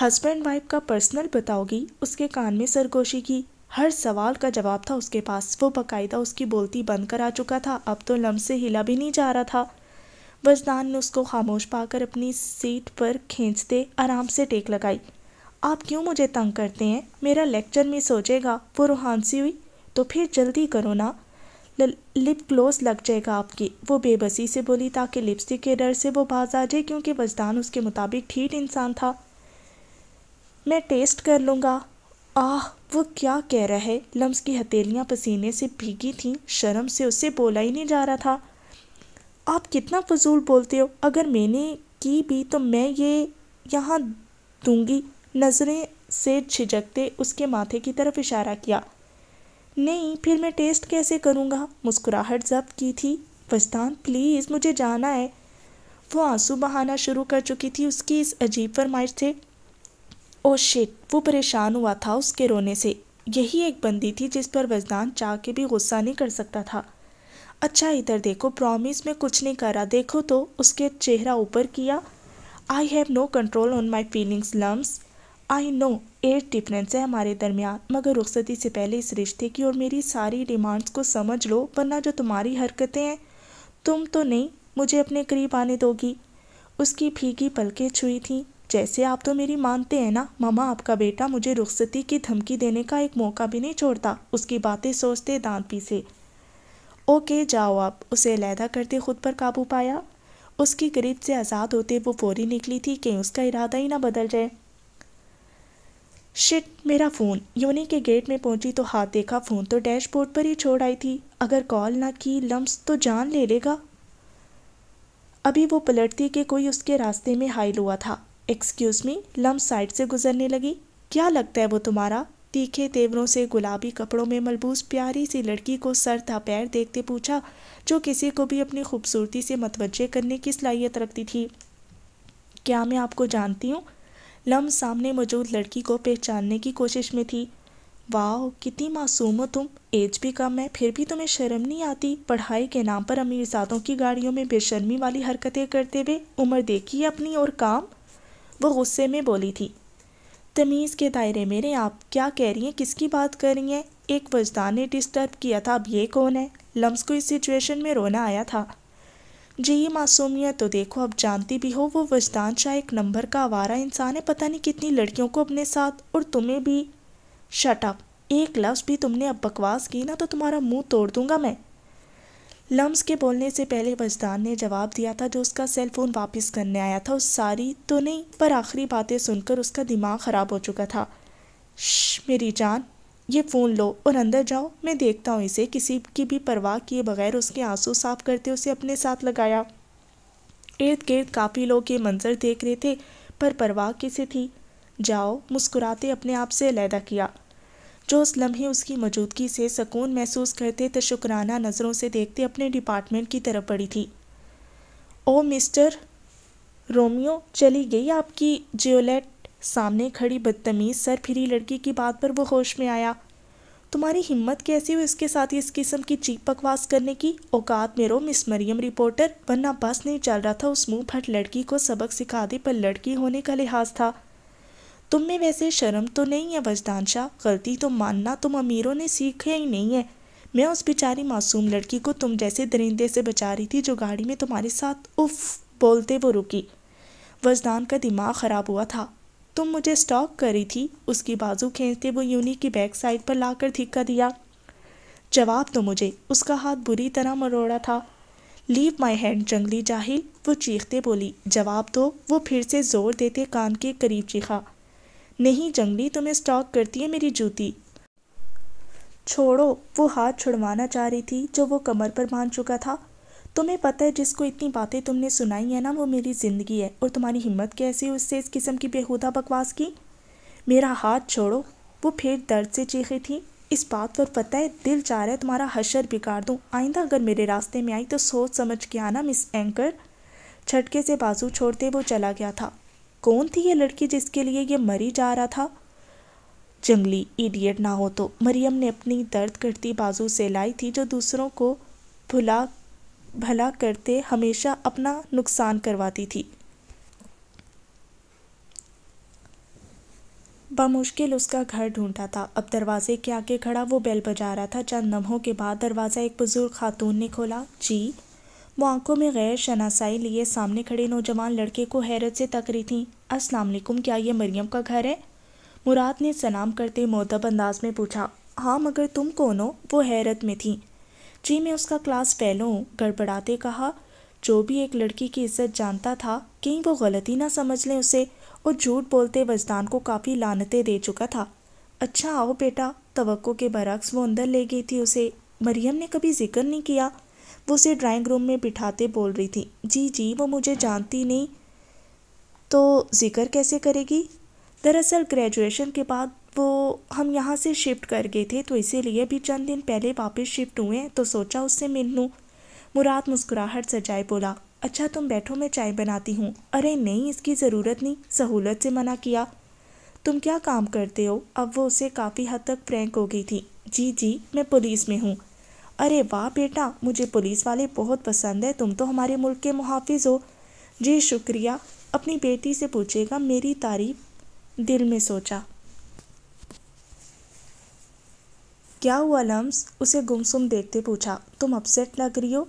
A: हस्बैंड वाइफ का पर्सनल बताओगी उसके कान में सरगोशी की हर सवाल का जवाब था उसके पास वो बाकायदा उसकी बोलती बंद कर आ चुका था अब तो लम से हिला भी नहीं जा रहा था वजदान ने उसको खामोश पाकर अपनी सीट पर खींचते आराम से टेक लगाई आप क्यों मुझे तंग करते हैं मेरा लेक्चर मिस हो जाएगा वो रूहान सी हुई तो फिर जल्दी करो ना लिप ग्लोस लग जाएगा आपकी वो बेबसी से बोली ताकि लिपस्टिक के डर से वो बाज आ जाए क्योंकि वजदान उसके मुताबिक ठीक इंसान था मैं टेस्ट कर लूँगा आह वो क्या कह रहा है लम्स की हथेलियाँ पसीने से भीगी थीं शर्म से उससे बोला ही नहीं जा रहा था आप कितना फजूल बोलते हो अगर मैंने की भी तो मैं ये यहाँ दूंगी नज़रें से झिझकते उसके माथे की तरफ इशारा किया नहीं फिर मैं टेस्ट कैसे करूँगा मुस्कुराहट जब्त की थी फस्तान प्लीज़ मुझे जाना है वो आंसू बहाना शुरू कर चुकी थी उसकी इस अजीब फरमाइश से ओ oh शिट वो परेशान हुआ था उसके रोने से यही एक बंदी थी जिस पर वजदान चाह के भी गुस्सा नहीं कर सकता था अच्छा इधर देखो प्रॉमिस में कुछ नहीं करा देखो तो उसके चेहरा ऊपर किया I have no control on my feelings Lams I know age difference है हमारे दरमियान मगर रुखसती से पहले इस रिश्ते की और मेरी सारी डिमांड्स को समझ लो वरना जो तुम्हारी हरकतें हैं तुम तो नहीं मुझे अपने करीब आने दोगी उसकी फीकी पलकें छुई थीं जैसे आप तो मेरी मानते हैं ना मामा आपका बेटा मुझे रुखसती की धमकी देने का एक मौका भी नहीं छोड़ता उसकी बातें सोचते दांत पीसे ओके जाओ आप उसे अलहदा करते खुद पर काबू पाया उसकी गरीब से आज़ाद होते वो फौरी निकली थी कि उसका इरादा ही ना बदल जाए शिट मेरा फ़ोन योनी के गेट में पहुंची तो हाथ देखा फ़ोन तो डैशबोर्ड पर ही छोड़ आई थी अगर कॉल ना की लम्स तो जान ले लेगा अभी वो पलटती कि कोई उसके रास्ते में हाइल हुआ था एक्सक्यूज़ मी लम साइड से गुजरने लगी क्या लगता है वो तुम्हारा तीखे तेवरों से गुलाबी कपड़ों में मलबूस प्यारी सी लड़की को सर था पैर देखते पूछा जो किसी को भी अपनी खूबसूरती से मतवजह करने की सलाहियत रखती थी क्या मैं आपको जानती हूँ लम सामने मौजूद लड़की को पहचानने की कोशिश में थी वाह कितनी मासूम हो तुम एज भी कम है फिर भी तुम्हें शर्म नहीं आती पढ़ाई के नाम पर अमीरजादों की गाड़ियों में बेशर्मी वाली हरकतें करते हुए उम्र देखी है अपनी और काम वो गुस्से में बोली थी तमीज़ के दायरे मेरे आप क्या कह रही हैं किसकी बात कर रही हैं एक वजदान ने डिस्टर्ब किया था अब ये कौन है लम्स को इस सिचुएशन में रोना आया था जी ये मासूमियत तो देखो अब जानती भी हो वो वजदान शाह एक नंबर का आवारा इंसान है पता नहीं कितनी लड़कियों को अपने साथ और तुम्हें भी शटअप एक लफ्ज़ भी तुमने अब बकवास की ना तो तुम्हारा मुंह तोड़ दूंगा मैं लम्स के बोलने से पहले वजदान ने जवाब दिया था जो उसका सेल फोन वापस करने आया था उस सारी तो नहीं पर आखिरी बातें सुनकर उसका दिमाग ख़राब हो चुका था श मेरी जान ये फ़ोन लो और अंदर जाओ मैं देखता हूँ इसे किसी की भी परवाह किए बगैर उसके आंसू साफ करते उसे अपने साथ लगाया इर्द गिर्द काफ़ी लोग ये मंजर देख रहे थे पर परवाह किसे थी जाओ मुस्कुराते अपने आप से अलहदा किया जो उस लम्हे उसकी मौजूदगी से सुकून महसूस करते तो शुक्राना नज़रों से देखते अपने डिपार्टमेंट की तरफ पड़ी थी ओ मिस्टर रोमियो चली गई आपकी जियोलेट सामने खड़ी बदतमीज सर फिरी लड़की की बात पर वो होश में आया तुम्हारी हिम्मत कैसी हुई उसके साथ इस किस्म की चीप बकवास करने की औकात मेरो मिस मरियम रिपोर्टर वरना बस नहीं चल रहा था उस मुंह फट लड़की को सबक सिखा दे पर लड़की होने का लिहाज था तुम में वैसे शर्म तो नहीं है वजदान शाह गलती तो मानना तुम अमीरों ने सीखा ही नहीं है मैं उस बेचारी मासूम लड़की को तुम जैसे दरिंदे से बचा रही थी जो गाड़ी में तुम्हारे साथ उफ बोलते वो रुकी वजदान का दिमाग ख़राब हुआ था तुम मुझे स्टॉक कर रही थी उसकी बाजू खींचते वो यूनी की बैक साइड पर लाकर धिक्का दिया जवाब तो मुझे उसका हाथ बुरी तरह मरोड़ा था लीव माई हैंड जंगली जाहिल वो चीखते बोली जवाब दो वो फिर से ज़ोर देते कान के करीब चीखा नहीं जंगली तुम्हें स्टॉक करती है मेरी जूती छोड़ो वो हाथ छुड़वाना चाह रही थी जो वो कमर पर बांध चुका था तुम्हें पता है जिसको इतनी बातें तुमने सुनाई है ना वो मेरी ज़िंदगी है और तुम्हारी हिम्मत कैसी है उससे इस किस्म की बेहूदा बकवास की मेरा हाथ छोड़ो वो फिर दर्द से चीखी थी इस बात पर पता है दिल चाह रहा है तुम्हारा हशर बिगाड़ दूँ आइंदा अगर मेरे रास्ते में आई तो सोच समझ के आना मिस एंकर छटके से बाजू छोड़ते वो चला गया था कौन थी ये लड़की जिसके लिए ये मरी जा रहा था जंगली इडियट ना हो तो मरियम ने अपनी दर्द करती बाजू से लाई थी जो दूसरों को भुला भला करते हमेशा अपना नुकसान करवाती थी बामुश्किल उसका घर ढूंढा था अब दरवाजे के आगे खड़ा वो बेल बजा रहा था चंद लम्हों के बाद दरवाज़ा एक बुज़ुर्ग खातून ने खोला जी वो आंखों में गैर शनासाई लिए सामने खड़े नौजवान लड़के को हैरत से तक रही थी असलम क्या ये मरियम का घर है मुराद ने सलाम करते मोदब अंदाज में पूछा हाँ मगर तुम कौन हो वो हैरत में थी जी मैं उसका क्लास फैलो हूँ गड़बड़ाते कहा जो भी एक लड़की की इज्जत जानता था कहीं वो गलती ना समझ लें उसे और झूठ बोलते वजदान को काफ़ी लानते दे चुका था अच्छा आओ बेटा तो के बरक्स वो अंदर ले गई थी उसे मरियम ने कभी जिक्र नहीं किया वो उसे ड्राइंग रूम में बिठाते बोल रही थी जी जी वो मुझे जानती नहीं तो ज़िक्र कैसे करेगी दरअसल ग्रेजुएशन के बाद वो हम यहाँ से शिफ्ट कर गए थे तो इसीलिए भी चंद दिन पहले वापस शिफ्ट हुए तो सोचा उससे मिल लूँ मुराद मुस्कुराहट सजाए बोला अच्छा तुम बैठो मैं चाय बनाती हूँ अरे नहीं इसकी ज़रूरत नहीं सहूलत से मना किया तुम क्या काम करते हो अब वो उसे काफ़ी हद तक प्रैंक हो गई थी जी जी मैं पुलिस में हूँ अरे वाह बेटा मुझे पुलिस वाले बहुत पसंद है तुम तो हमारे मुल्क के मुहाफिज हो जी शुक्रिया अपनी बेटी से पूछेगा मेरी तारीफ दिल में सोचा क्या हुआ लम्स उसे गुमसुम देखते पूछा तुम अपसेट लग रही हो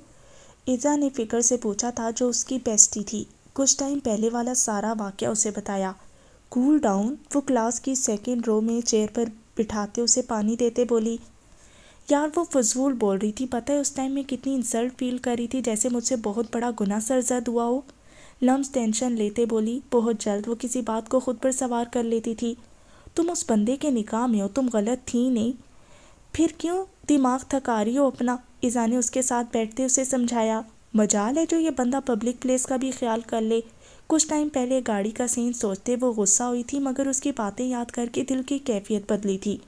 A: ईजा ने फिक्र से पूछा था जो उसकी बेस्टी थी कुछ टाइम पहले वाला सारा वाक्य उसे बताया कूल डाउन वो क्लास की सेकेंड रो में चेयर पर बिठाते उसे पानी देते बोली यार वो फजूल बोल रही थी पता है उस टाइम मैं कितनी इंसल्ट फील कर रही थी जैसे मुझसे बहुत बड़ा गुना सरजद हुआ हो लम्स टेंशन लेते बोली बहुत जल्द वो किसी बात को खुद पर सवार कर लेती थी तुम उस बंदे के निकाह में हो तुम गलत थी नहीं फिर क्यों दिमाग थका रही हो अपना ईजा ने उसके साथ बैठते उसे समझाया मजाल है जो ये बंदा पब्लिक प्लेस का भी ख्याल कर ले कुछ टाइम पहले गाड़ी का सीन सोचते वो गुस्सा हुई थी मगर उसकी बातें याद करके दिल की कैफियत बदली थी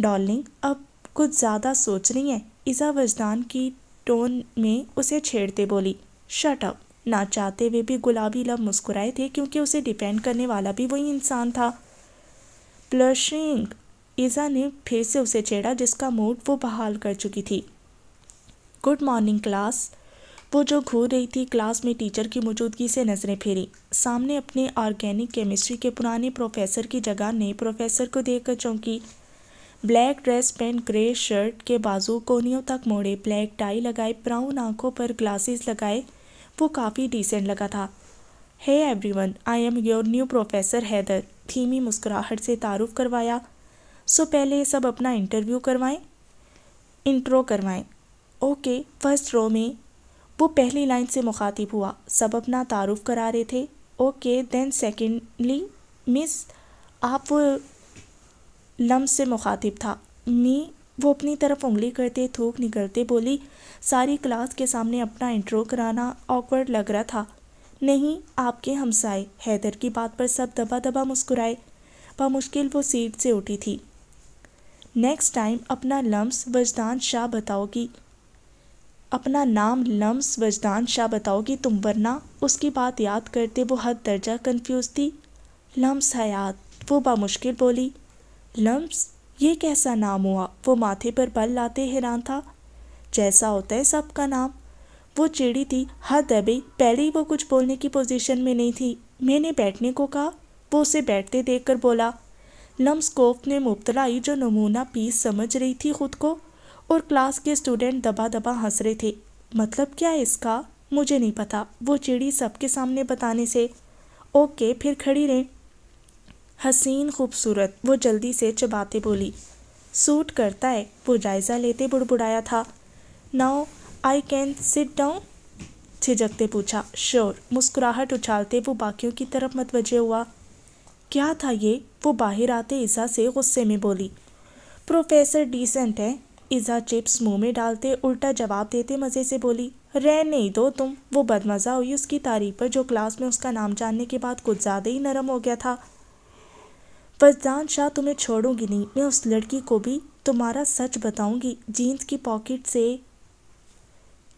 A: डॉलिंग अब कुछ ज़्यादा सोच रही है ईज़ा वजदान की टोन में उसे छेड़ते बोली शट अप ना चाहते हुए भी गुलाबी लव मुस्कुराए थे क्योंकि उसे डिपेंड करने वाला भी वही इंसान था ब्लशिंग ईज़ा ने फिर से उसे छेड़ा जिसका मूड वो बहाल कर चुकी थी गुड मॉर्निंग क्लास वो जो घूर रही थी क्लास में टीचर की मौजूदगी से नज़रें फेरी सामने अपने ऑर्गेनिक केमिस्ट्री के पुराने प्रोफेसर की जगह नए प्रोफेसर को देखकर चौंकी ब्लैक ड्रेस पहन ग्रे शर्ट के बाजू कोनियों तक मोड़े ब्लैक टाई लगाए ब्राउन आंखों पर ग्लासेस लगाए वो काफ़ी डिसेंट लगा था hey everyone I am your new professor Haider थीमी मुस्कुराहट से तारुफ करवाया सो पहले सब अपना इंटरव्यू करवाएं इंट्रो करवाएं ओके फर्स्ट रो में वो पहली लाइन से मुखातिब हुआ सब अपना तारुफ करा रहे थे ओके देन सेकेंडली मिस आप लम्स से मुखातिब था मी वो अपनी तरफ उंगली करते थूक निकलते बोली सारी क्लास के सामने अपना इंट्रो कराना ऑकवर्ड लग रहा था नहीं आपके हमसाए हैदर की बात पर सब दबा दबा मुस्कुराए मुश्किल वो सीट से उठी थी नेक्स्ट टाइम अपना लम्स वजदान शाह बताओगी अपना नाम लम्स वजदान शाह बताओगी तुम वरना उसकी बात याद करते वो हद दर्जा कन्फ्यूज़ थी लम्स हयात वो बामुश्किल बोली लम्ब्स ये कैसा नाम हुआ वो माथे पर बल लाते हैरान था जैसा होता है सबका नाम वो चिड़ी थी हद हाँ दबे पहले ही वो कुछ बोलने की पोजीशन में नहीं थी मैंने बैठने को कहा वो उसे बैठते देख कर बोला लम्स कोफ ने मुबतला आई जो नमूना पीस समझ रही थी खुद को और क्लास के स्टूडेंट दबा दबा हंस रहे थे मतलब क्या है इसका मुझे नहीं पता वो चिड़ी सबके सामने बताने से ओके फिर खड़ी रहें हसीन खूबसूरत वो जल्दी से चबाते बोली सूट करता है वो जायज़ा लेते बुड़बुड़ाया था now I can sit down झिझकते पूछा श्योर मुस्कुराहट उछालते वो बाकियों की तरफ मतवजे हुआ क्या था ये वो बाहर आते ईज़ा से गुस्से में बोली प्रोफेसर डिसेंट है ईज़ा चिप्स मुंह में डालते उल्टा जवाब देते मज़े से बोली रह नहीं दो तुम वो बदमज़ा हुई उसकी तारीफ पर जो क्लास में उसका नाम जानने के बाद कुछ ज़्यादा ही नरम हो गया था फरजान शाह तुम्हें छोड़ूंगी नहीं मैं उस लड़की को भी तुम्हारा सच बताऊंगी जीन्स की पॉकेट से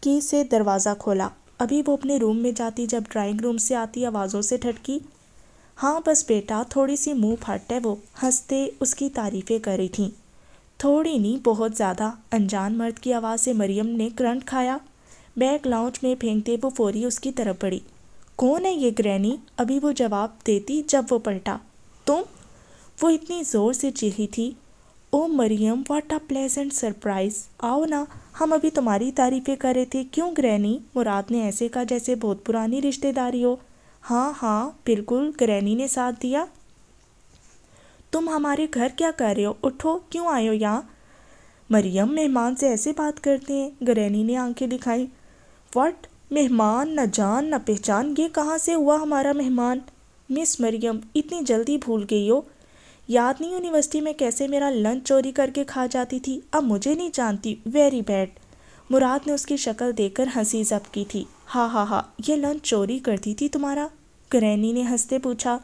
A: की से दरवाज़ा खोला अभी वो अपने रूम में जाती जब ड्राइंग रूम से आती आवाज़ों से ठटकी हाँ बस बेटा थोड़ी सी मुंह फट है वो हंसते उसकी तारीफ़ें करी थी थोड़ी नहीं बहुत ज़्यादा अनजान मर्द की आवाज़ से मरियम ने करंट खाया बैग लाउंज में फेंकते वो फौरी उसकी तरफ पड़ी कौन है ये ग्रैनी अभी वो जवाब देती जब वो पलटा तुम वो इतनी ज़ोर से चीखी थी oh Maryam what a pleasant surprise आओ ना हम अभी तुम्हारी तारीफ़ें कर रहे थे क्यों ग्रैनी मुराद ने ऐसे कहा जैसे बहुत पुरानी रिश्तेदारी हो हाँ हाँ बिल्कुल ग्रैनी ने साथ दिया तुम हमारे घर क्या कर रहे हो उठो क्यों आए हो यहाँ मरियम मेहमान से ऐसे बात करते हैं ग्रैनी ने आंखें दिखाई वट मेहमान न जान न पहचान ये कहाँ से हुआ हमारा मेहमान मिस मरियम इतनी जल्दी भूल गई हो याद नहीं यूनिवर्सिटी में कैसे मेरा लंच चोरी करके खा जाती थी अब मुझे नहीं जानती वेरी बैड मुराद ने उसकी शक्ल देखकर हंसी जब की थी हाँ हाँ हाँ ये लंच चोरी करती थी तुम्हारा ग्रैनी ने हंसते पूछा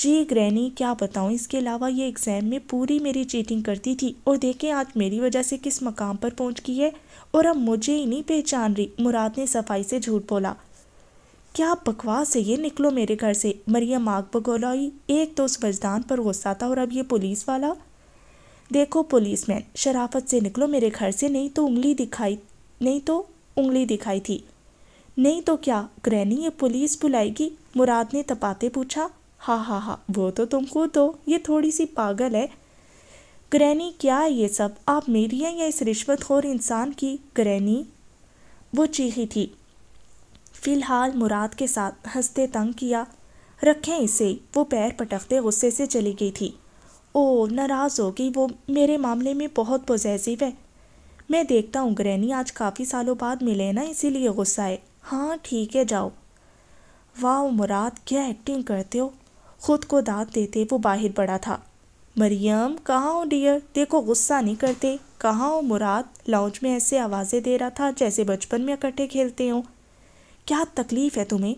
A: जी ग्रैनी क्या बताऊँ इसके अलावा ये एग्ज़ाम में पूरी मेरी चीटिंग करती थी और देखें आज मेरी वजह से किस मकाम पर पहुँच गई है और अब मुझे ही नहीं पहचान रही मुराद ने सफाई से झूठ बोला क्या बकवास है ये निकलो मेरे घर से मरियम आग बगोलाई एक तो उस वजदान पर गुस्सा था और अब ये पुलिस वाला देखो पुलिस मैन शराफत से निकलो मेरे घर से नहीं तो उंगली दिखाई नहीं तो उंगली दिखाई थी नहीं तो क्या ग्रैनी ये पुलिस बुलाएगी मुराद ने तपाते पूछा हाँ हाँ हाँ वो तो तुम दो ये थोड़ी सी पागल है ग्रैनी क्या है ये सब आप मेरी हैं या इस रिश्वत खोर इंसान की ग्रैनी वो चीखी थी फ़िलहाल मुराद के साथ हंसते तंग किया रखें इसे वो पैर पटकते गुस्से से चली गई थी ओ नाराज़ हो गई वो मेरे मामले में बहुत पॉजेसिव है मैं देखता हूँ ग्रैनी आज काफ़ी सालों बाद मिले ना इसीलिए गुस्सा है हाँ ठीक है जाओ वाह मुराद क्या एक्टिंग करते हो खुद को दाद देते वो बाहर पड़ा था मरियम कहाँ हो डियर देखो गुस्सा नहीं करते कहाँ हो मुराद लाउंज में ऐसे आवाज़ें दे रहा था जैसे बचपन में इकट्ठे खेलते हों क्या तकलीफ़ है तुम्हें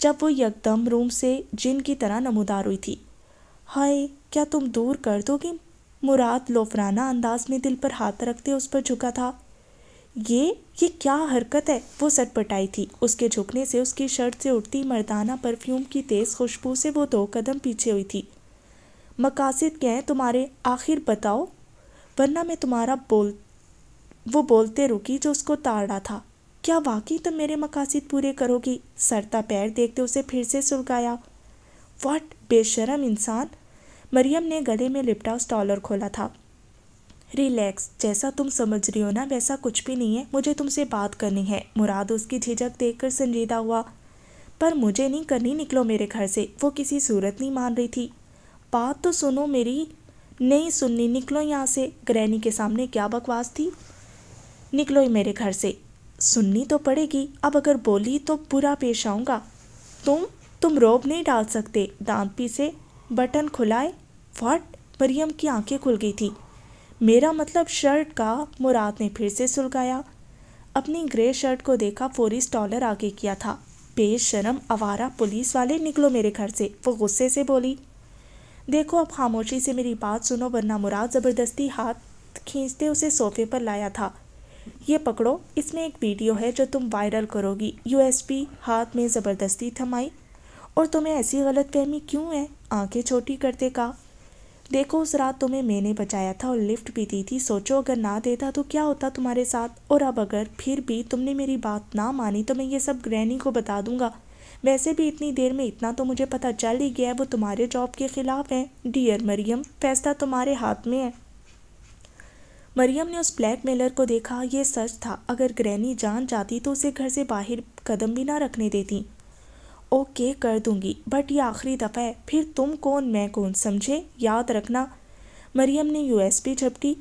A: जब वो यकदम रूम से जिन की तरह नमोदार हुई थी हाय क्या तुम दूर कर दोगे मुराद लोफराना अंदाज में दिल पर हाथ रखते उस पर झुका था ये ये क्या हरकत है वो सटपटाई थी उसके झुकने से उसकी शर्ट से उठती मर्दाना परफ्यूम की तेज़ खुशबू से वो दो कदम पीछे हुई थी मकासद क्या हैं तुम्हारे आखिर बताओ वरना मैं तुम्हारा बोल वो बोलते रुकी जो उसको ताड़ रहा था क्या वाकई तुम तो मेरे मकासद पूरे करोगी सरता पैर देखते उसे फिर से सुलगाया वट बेशरम इंसान मरियम ने गले में लिपटा स्टॉलर खोला था रिलैक्स जैसा तुम समझ रही हो ना वैसा कुछ भी नहीं है मुझे तुमसे बात करनी है मुराद उसकी झिझक देखकर संजीदा हुआ पर मुझे नहीं करनी निकलो मेरे घर से वो किसी सूरत नहीं मान रही थी बात तो सुनो मेरी नहीं सुननी निकलो यहाँ से ग्रैनी के सामने क्या बकवास थी निकलो ही मेरे घर से सुननी तो पड़ेगी अब अगर बोली तो बुरा पेश आऊँगा तुम तुम रोब नहीं डाल सकते दांत पीसे बटन खुलाए फट मरियम की आंखें खुल गई थी मेरा मतलब शर्ट का मुराद ने फिर से सुलगाया अपनी ग्रे शर्ट को देखा फोरी स्टॉलर आगे किया था बेशरम आवारा पुलिस वाले निकलो मेरे घर से वो गुस्से से बोली देखो अब खामोशी से मेरी बात सुनो वरना मुराद ज़बरदस्ती हाथ खींचते उसे सोफे पर लाया था ये पकड़ो इसमें एक वीडियो है जो तुम वायरल करोगी यूएसपी हाथ में ज़बरदस्ती थमाई और तुम्हें ऐसी गलत फहमी क्यों है आंखें छोटी करते कहा देखो उस रात तुम्हें मैंने बचाया था और लिफ्ट भी दी थी सोचो अगर ना देता तो क्या होता तुम्हारे साथ और अब अगर फिर भी तुमने मेरी बात ना मानी तो मैं ये सब ग्रैनी को बता दूंगा वैसे भी इतनी देर में इतना तो मुझे पता चल ही गया है वो तुम्हारे जॉब के ख़िलाफ़ हैं डियर मरियम फैसला तुम्हारे हाथ में है मरियम ने उस ब्लैक मेलर को देखा ये सच था अगर ग्रैनी जान जाती तो उसे घर से बाहर कदम भी ना रखने देती ओके कर दूंगी बट ये आखिरी दफ़ा है फिर तुम कौन मैं कौन समझे याद रखना मरियम ने यूएसपी झपटी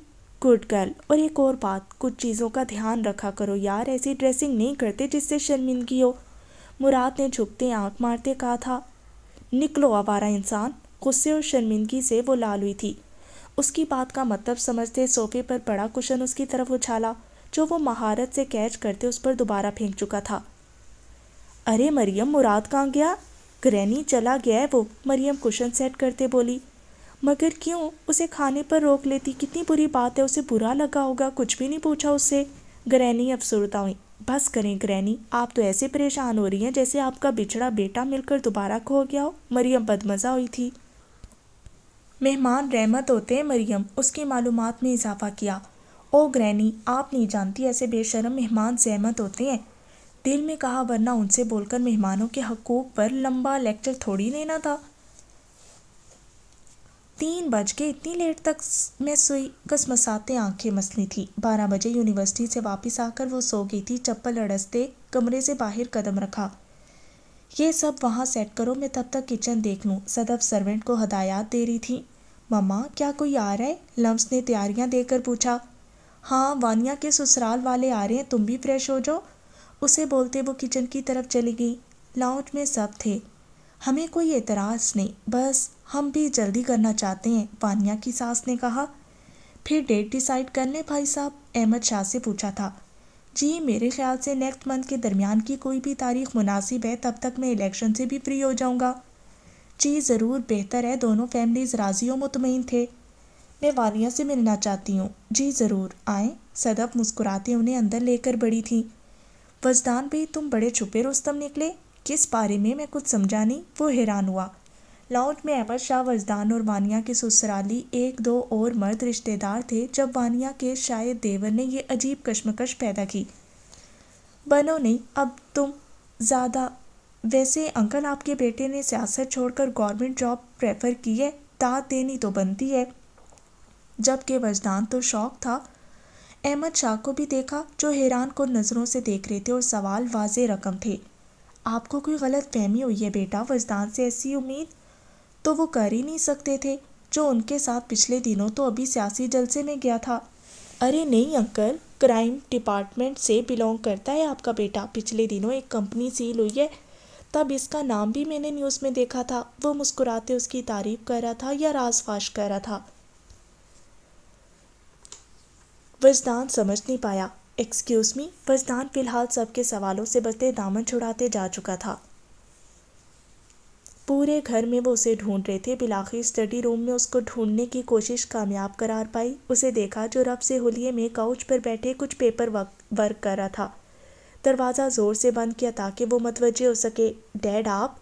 A: गुड गर्ल और एक और बात कुछ चीज़ों का ध्यान रखा करो यार ऐसी ड्रेसिंग नहीं करते जिससे शर्मिंदगी हो मुराद ने झुकते आंख मारते कहा था निकलो आवारा इंसान गुस्से और शर्मिंदगी से वो लाल हुई थी उसकी बात का मतलब समझते सोफे पर पड़ा कुशन उसकी तरफ उछाला जो वो महारत से कैच करते उस पर दोबारा फेंक चुका था अरे मरियम मुराद कहाँ गया ग्रैनी चला गया है वो मरियम कुशन सेट करते बोली मगर क्यों उसे खाने पर रोक लेती कितनी बुरी बात है उसे बुरा लगा होगा कुछ भी नहीं पूछा उससे ग्रैनी अफसरदा हुई बस करें ग्रैनी आप तो ऐसे परेशान हो रही हैं जैसे आपका बिछड़ा बेटा मिलकर दोबारा खो गया हो मरियम बदमज़ा हुई थी मेहमान रहमत होते हैं मरियम उसकी मालूम में इजाफा किया ओ ग्रैनी आप नहीं जानती ऐसे बेशरम मेहमान जहमत होते हैं दिल में कहा वरना उनसे बोलकर मेहमानों के हकूक पर लंबा लेक्चर थोड़ी लेना था तीन बज के इतनी लेट तक मैं सुई कसमसाते आंखें मसली थी बारह बजे यूनिवर्सिटी से वापस आकर वो सो गई थी चप्पल अड़सते कमरे से बाहर कदम रखा ये सब वहाँ सेट करो मैं तब तक किचन देख लूँ सदफ सर्वेंट को हदायत दे रही थी मम्मा क्या कोई आ रहा है लम्स ने तैयारियाँ देकर पूछा हाँ वानिया के ससुराल वाले आ रहे हैं तुम भी फ्रेश हो जाओ उसे बोलते वो किचन की तरफ चली गई लाउंज में सब थे हमें कोई एतराज़ नहीं बस हम भी जल्दी करना चाहते हैं वानिया की सास ने कहा फिर डेट डिसाइड कर लें भाई साहब अहमद शाह से पूछा था जी मेरे ख्याल से नेक्स्ट मंथ के दरमियान की कोई भी तारीख मुनासिब है तब तक मैं इलेक्शन से भी फ्री हो जाऊँगा जी ज़रूर बेहतर है दोनों फैमिलीज राजी और मुतमिन थे मैं वानिया से मिलना चाहती हूँ जी ज़रूर आए सदफ मुस्कुराते उन्हें अंदर लेकर बड़ी थी वजदान भी तुम बड़े छुपे रोस्तम निकले किस बारे में मैं कुछ समझा नहीं वो हैरान हुआ लाहौर में अहमद शाह वजदान और वानिया के ससुराली एक दो और मर्द रिश्तेदार थे जब वानिया के शायद देवर ने यह अजीब कश्मकश पैदा की बनो नहीं अब तुम ज़्यादा वैसे अंकल आपके बेटे ने सियासत छोड़कर गवर्नमेंट जॉब प्रेफर की है दाद देनी तो बनती है जबकि वजदान तो शौक था अहमद शाह को भी देखा जो हैरान को नज़रों से देख रहे थे और सवाल वाज रकम थे आपको कोई गलत फहमी हुई है बेटा वजदान से ऐसी उम्मीद तो वो कर ही नहीं सकते थे जो उनके साथ पिछले दिनों तो अभी सियासी जलसे में गया था अरे नहीं अंकल क्राइम डिपार्टमेंट से बिलोंग करता है आपका बेटा पिछले दिनों एक कंपनी सील हुई है तब इसका नाम भी मैंने न्यूज़ में देखा था वो मुस्कुराते उसकी तारीफ कर रहा था या राजफाश कर रहा था वजदान समझ नहीं पाया एक्सक्यूज़ मी वजदान फ़िलहाल सबके सवालों से बचते दामन छुड़ाते जा चुका था पूरे घर में वो उसे ढूंढ रहे थे बिलाखिर स्टडी रूम में उसको ढूंढने की कोशिश कामयाब करार पाई उसे देखा जो रब से होलिये में काउच पर बैठे कुछ पेपर वर्क कर रहा था दरवाज़ा ज़ोर से बंद किया ताकि वो मतवजह हो सके डैड आप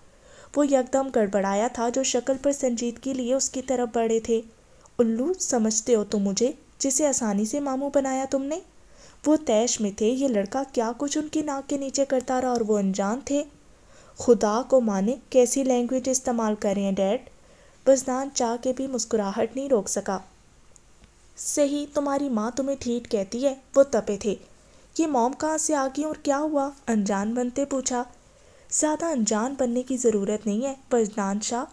A: वो यकदम गड़बड़ाया था जो शक्ल पर संजीद के लिए उसकी तरफ बढ़े थे उल्लू समझते हो तुम मुझे जिसे आसानी से मामू बनाया तुमने वो तैश में थे ये लड़का क्या कुछ उनकी नाक के नीचे करता रहा और वो अनजान थे खुदा को माने कैसी लैंग्वेज इस्तेमाल करें डैड बजदान चाह के भी मुस्कुराहट नहीं रोक सका सही तुम्हारी माँ तुम्हें ठीक कहती है वो तपे थे ये मॉम कहाँ से आ गई और क्या हुआ अनजान बनते पूछा ज़्यादा अनजान बनने की ज़रूरत नहीं है वजदान शाह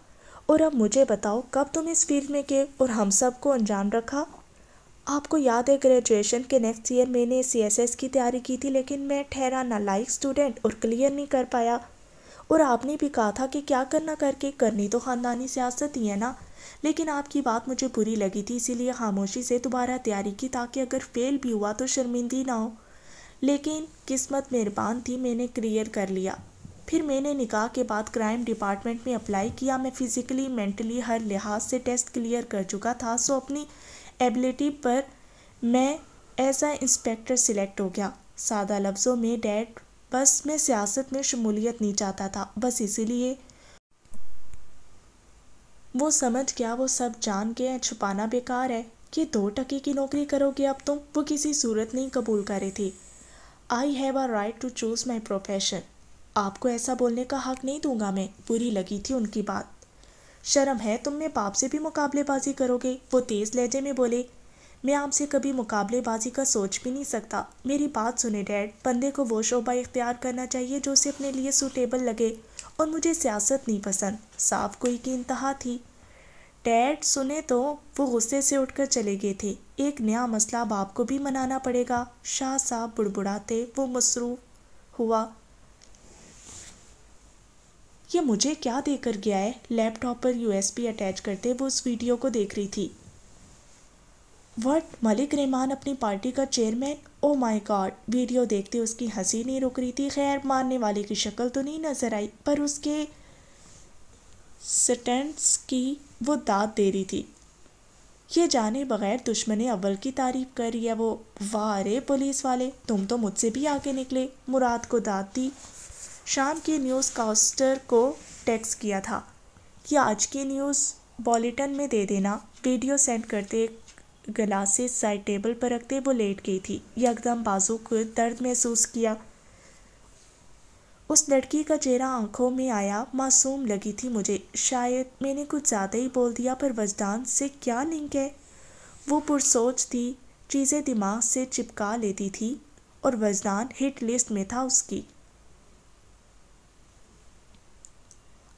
A: और अब मुझे बताओ कब तुम इस फील्ड में गए और हम सब को अनजान रखा आपको याद है ग्रेजुएशन के नेक्स्ट ईयर मैंने सी की तैयारी की थी लेकिन मैं ठहरा ना लाइक स्टूडेंट और क्लियर नहीं कर पाया और आपने भी कहा था कि क्या करना करके करनी तो ख़ानदानी सियासत ही है ना लेकिन आपकी बात मुझे बुरी लगी थी इसीलिए खामोशी से दोबारा तैयारी की ताकि अगर फेल भी हुआ तो शर्मिंदी ना हो लेकिन किस्मत मेहरबान थी मैंने क्लियर कर लिया फिर मैंने निकाह के बाद क्राइम डिपार्टमेंट में अप्लाई किया मैं फ़िज़िकली मेंटली हर लिहाज से टेस्ट क्लियर कर चुका था सो अपनी एबिलिटी पर मैं एज आ इंस्पेक्टर सिलेक्ट हो गया सादा लफ्ज़ों में डैड बस मैं सियासत में शमूलियत नहीं चाहता था बस इसीलिए वो समझ गया वो सब जान के छुपाना बेकार है कि दो टके की नौकरी करोगे अब तुम वो किसी सूरत नहीं कबूल करे थी I have a right to choose my profession आपको ऐसा बोलने का हक नहीं दूंगा मैं बुरी लगी थी उनकी बात शर्म है तुम में बाप से भी मुकाबलेबाजी करोगे वो तेज़ लहजे में बोले मैं आपसे कभी मुकाबलेबाजी का सोच भी नहीं सकता मेरी बात सुने डैड बंदे को वो शोबा इख्तियार करना चाहिए जो उसे अपने लिए सूटेबल लगे और मुझे सियासत नहीं पसंद साफ कोई की इंतहा थी डैड सुने तो वो गुस्से से उठकर चले गए थे एक नया मसला बाप को भी मनाना पड़ेगा शाह साहब बुड़बुड़ाते वो मसरू हुआ ये मुझे क्या देकर गया है लैपटॉप पर यूएसबी अटैच करते वो उस वीडियो को देख रही थी वट मलिक रहमान अपनी पार्टी का chairman oh my God video देखते उसकी हंसी नहीं रुक रही थी खैर मारने वाले की शक्ल तो नहीं नज़र आई पर उसके सटेंट्स की वो दाद दे रही थी ये जाने बगैर दुश्मन अव्वल की तारीफ कर है वो वाह अरे पुलिस वाले तुम तो मुझसे भी आगे निकले मुराद को दाद दी शाम के न्यूज़ कास्टर को टैक्स किया था कि आज की न्यूज़ बॉलीटन में दे देना वीडियो सेंड करते ग्लासेस साइड टेबल पर रखते वो लेट गई थी यकदम बाजू को दर्द महसूस किया उस लड़की का चेहरा आंखों में आया मासूम लगी थी मुझे शायद मैंने कुछ ज़्यादा ही बोल दिया पर वजदान से क्या लिंक है वो पुरसोच थी चीज़ें दिमाग से चिपका लेती थी और वजदान हिट लिस्ट में था उसकी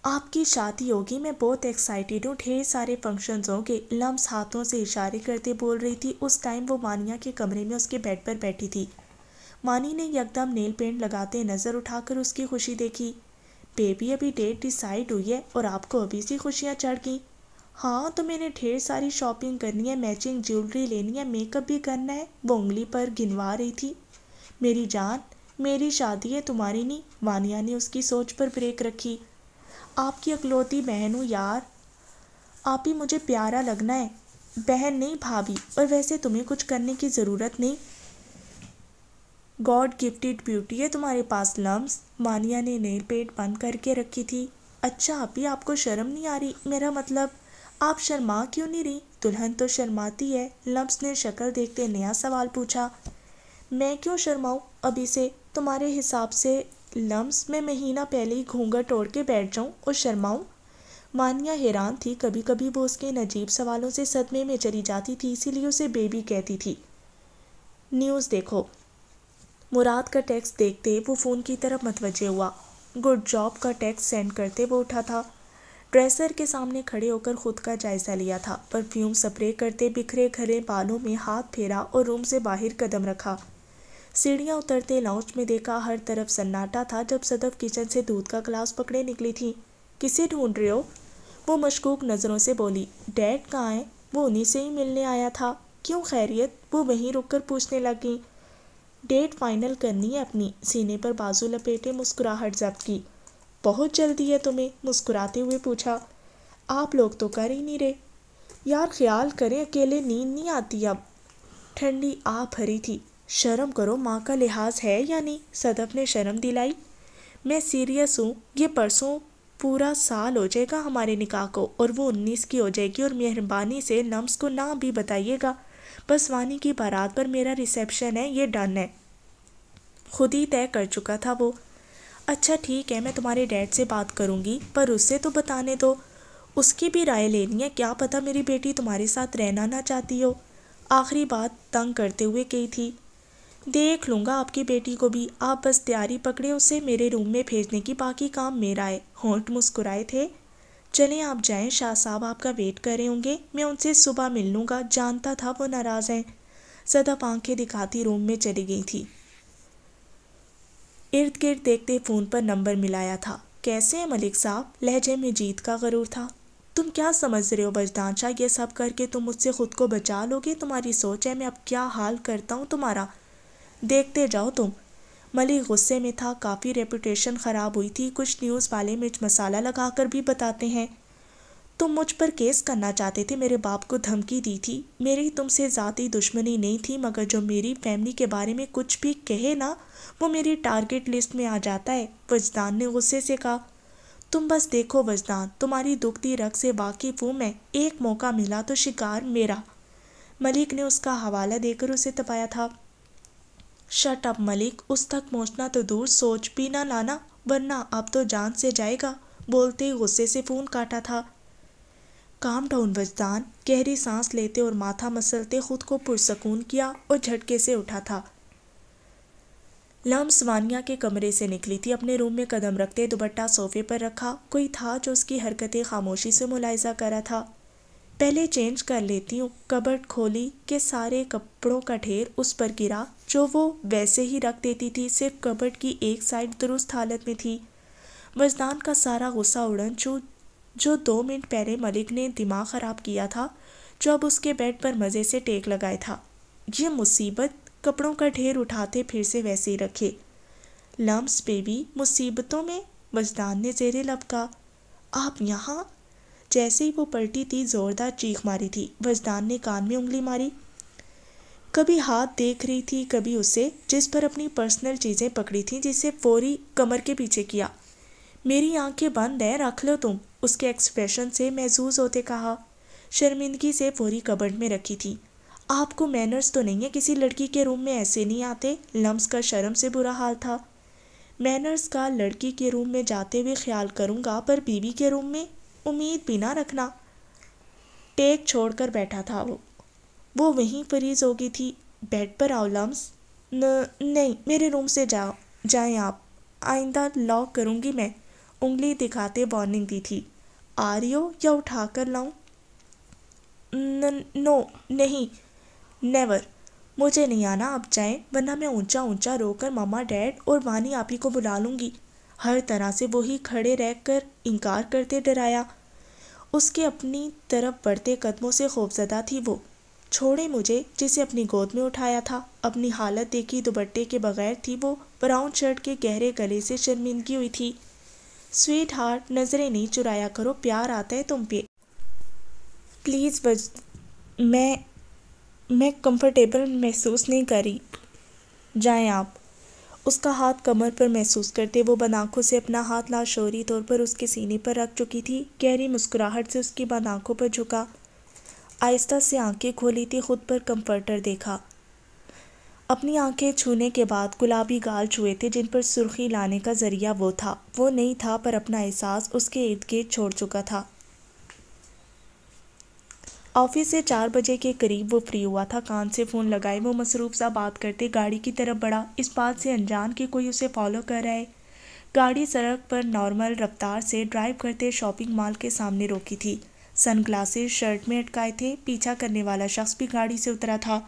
A: आपकी शादी होगी मैं बहुत एक्साइटेड हूँ ढेर सारे फंक्शंस होंगे लम्स हाथों से इशारे करते बोल रही थी उस टाइम वो मानिया के कमरे में उसके बेड पर बैठी थी मानी ने यकदम नेल पेंट लगाते नज़र उठाकर उसकी खुशी देखी बेबी अभी डेट डिसाइड हुई है और आपको अभी सी खुशियाँ चढ़ गई हाँ तो मैंने ढेर सारी शॉपिंग करनी है मैचिंग ज्वेलरी लेनी है मेकअप भी करना है वो उंगली पर गिनवा रही थी मेरी जान मेरी शादी है तुम्हारी नहीं मानिया ने उसकी सोच पर ब्रेक रखी आपकी अकलौती बहन हूँ यार आप ही मुझे प्यारा लगना है बहन नहीं भाभी और वैसे तुम्हें कुछ करने की ज़रूरत नहीं गॉड गिफ्टेड ब्यूटी है तुम्हारे पास लम्स मानिया ने नेल पेट बंद करके रखी थी अच्छा आप ही आपको शर्म नहीं आ रही मेरा मतलब आप शर्मा क्यों नहीं रही दुल्हन तो शर्माती है लम्स ने शक्ल देखते नया सवाल पूछा मैं क्यों शर्माऊँ अभी से तुम्हारे हिसाब से लम्स में महीना पहले ही घूंघट तोड़ के बैठ जाऊँ और शर्माऊँ मानिया हैरान थी कभी कभी वो उसके नजीब सवालों से सदमे में चली जाती थी इसीलिए उसे बेबी कहती थी न्यूज़ देखो मुराद का टैक्स देखते वो फ़ोन की तरफ मतवजे हुआ गुड जॉब का टैक्स सेंड करते वो उठा था ड्रेसर के सामने खड़े होकर खुद का जायज़ा लिया था परफ्यूम स्प्रे करते बिखरे घरे बालों में हाथ फेरा और रूम से बाहर कदम रखा सीढ़ियाँ उतरते लाउंज में देखा हर तरफ सन्नाटा था जब सदफ किचन से दूध का ग्लास पकड़े निकली थी किसे ढूंढ रहे हो वो मशकूक नज़रों से बोली डैड कहाँ है वो उन्हीं से ही मिलने आया था क्यों खैरियत वो वहीं रुककर पूछने लगी डेट फाइनल करनी है अपनी सीने पर बाजू लपेटे मुस्कुराहट जब्त की बहुत जल्दी है तुम्हें मुस्कुराते हुए पूछा आप लोग तो कर ही नहीं रहे यार ख्याल करें अकेले नींद नहीं आती अब ठंडी आ भरी थी शर्म करो माँ का लिहाज है या नहीं सदब ने शर्म दिलाई मैं सीरियस हूँ ये परसों पूरा साल हो जाएगा हमारे निकाह को और वो उन्नीस की हो जाएगी और मेहरबानी से नम्स को ना भी बताइएगा बस वानी की बारात पर मेरा रिसेप्शन है ये डन है खुद ही तय कर चुका था वो अच्छा ठीक है मैं तुम्हारे डैड से बात करूँगी पर उससे तो बताने दो उसकी भी राय लेनी है क्या पता मेरी बेटी तुम्हारे साथ रहना ना चाहती हो आखिरी बात तंग करते हुए कही थी देख लूँगा आपकी बेटी को भी आप बस तैयारी पकड़े उसे मेरे रूम में भेजने की बाकी काम मेरा है होंठ मुस्कुराए थे चले आप जाएं शाह साहब आपका वेट कर रहे होंगे मैं उनसे सुबह मिल लूँगा जानता था वो नाराज़ हैं सदा आंखें दिखाती रूम में चली गई थी इर्द गिर्द देखते फ़ोन पर नंबर मिलाया था कैसे हैं मलिक साहब लहजे में जीत का गरूर था तुम क्या समझ रहे हो बजदानशाह ये सब करके तुम मुझसे ख़ुद को बचा लोगे तुम्हारी सोच है मैं अब क्या हाल करता हूँ तुम्हारा देखते जाओ तुम मलिक गुस्से में था काफ़ी रेपुटेशन ख़राब हुई थी कुछ न्यूज़ वाले मिर्च मसाला लगा कर भी बताते हैं तुम मुझ पर केस करना चाहते थे मेरे बाप को धमकी दी थी मेरी तुमसे ज़ाती दुश्मनी नहीं थी मगर जो मेरी फैमिली के बारे में कुछ भी कहे ना वो मेरी टारगेट लिस्ट में आ जाता है वजदान ने गुस्से से कहा तुम बस देखो वजदान तुम्हारी दुखती रग से वाकिफ हूँ मैं एक मौका मिला तो शिकार मेरा मलिक ने उसका हवाला देकर उसे तपाया था शट अप मलिक उस तक पहुंचना तो दूर सोच भी ना लाना वरना अब तो जान से जाएगा बोलते ही गुस्से से फ़ोन काटा था काम डाउन वजदान गहरी सांस लेते और माथा मसलते खुद को पुरसकून किया और झटके से उठा था लम्स वानिया के कमरे से निकली थी अपने रूम में कदम रखते दुबट्टा सोफे पर रखा कोई था जो उसकी हरकतें खामोशी से मुलायजा करा था पहले चेंज कर लेती हूँ कबर्ड खोली के सारे कपड़ों का ढेर उस पर गिरा जो वो वैसे ही रख देती थी सिर्फ कबर्ड की एक साइड दुरुस्त हालत में थी मजदान का सारा गुस्सा उड़न चू जो दो मिनट पहले मलिक ने दिमाग ख़राब किया था जो अब उसके बेड पर मज़े से टेक लगाए था ये मुसीबत कपड़ों का ढेर उठाते फिर से वैसे ही रखे लम्स बेबी मुसीबतों में मजदान ने जेरे लपका आप यहाँ जैसे ही वो पलटी थी ज़ोरदार चीख मारी थी वजदान ने कान में उंगली मारी कभी हाथ देख रही थी कभी उसे जिस पर अपनी पर्सनल चीज़ें पकड़ी थी जिसे फौरी कमर के पीछे किया मेरी आंखें बंद हैं रख लो तुम उसके एक्सप्रेशन से महजूज होते कहा शर्मिंदगी से फौरी कबर्ड में रखी थी आपको मैनर्स तो नहीं है किसी लड़की के रूम में ऐसे नहीं आते लम्स का शर्म से बुरा हाल था मैनर्स का लड़की के रूम में जाते हुए ख्याल करूँगा पर बीवी के रूम में उम्मीद भी ना रखना टेक छोड़कर बैठा था वो वो वहीं फ्रीज हो गई थी बेड पर आओ लम्स न नहीं मेरे रूम से जाओ जाएं आप आइंदा लॉक करूँगी मैं उंगली दिखाते वार्निंग दी थी आ रही हो या उठा कर लाऊँ नो नहीं नेवर मुझे नहीं आना आप जाएं वरना मैं ऊंचा ऊंचा रोकर मामा डैड और वानी आप ही को बुला लूँगी हर तरह से वो ही खड़े रहकर इनकार करते डराया उसके अपनी तरफ बढ़ते कदमों से खौफजदा थी वो छोड़े मुझे जिसे अपनी गोद में उठाया था अपनी हालत देखी दुपट्टे के बगैर थी वो ब्राउन शर्ट के गहरे गले से शर्मिंदगी हुई थी स्वीट हार्ट नज़रें नहीं चुराया करो प्यार आता है तुम पे प्लीज़ बज मैं मैं कंफर्टेबल महसूस नहीं करी जाएं आप उसका हाथ कमर पर महसूस करते वो बंद आंखों से अपना हाथ लाशौरी तौर पर उसके सीने पर रख चुकी थी गहरी मुस्कुराहट से उसकी बंद आंखों पर झुका आहिस्ता से आंखें खोली थी खुद पर कंफर्टर देखा अपनी आंखें छूने के बाद गुलाबी गाल छुए थे जिन पर सुर्खी लाने का जरिया वो था वो नहीं था पर अपना एहसास उसके इर्द गिर्द छोड़ चुका था ऑफिस से चार बजे के करीब वो फ्री हुआ था कान से फ़ोन लगाए वो मसरूफ सा बात करते गाड़ी की तरफ बढ़ा इस बात से अनजान कि कोई उसे फॉलो कर रहा है गाड़ी सड़क पर नॉर्मल रफ्तार से ड्राइव करते शॉपिंग मॉल के सामने रोकी थी सनग्लासेस शर्ट में अटकाए थे पीछा करने वाला शख्स भी गाड़ी से उतरा था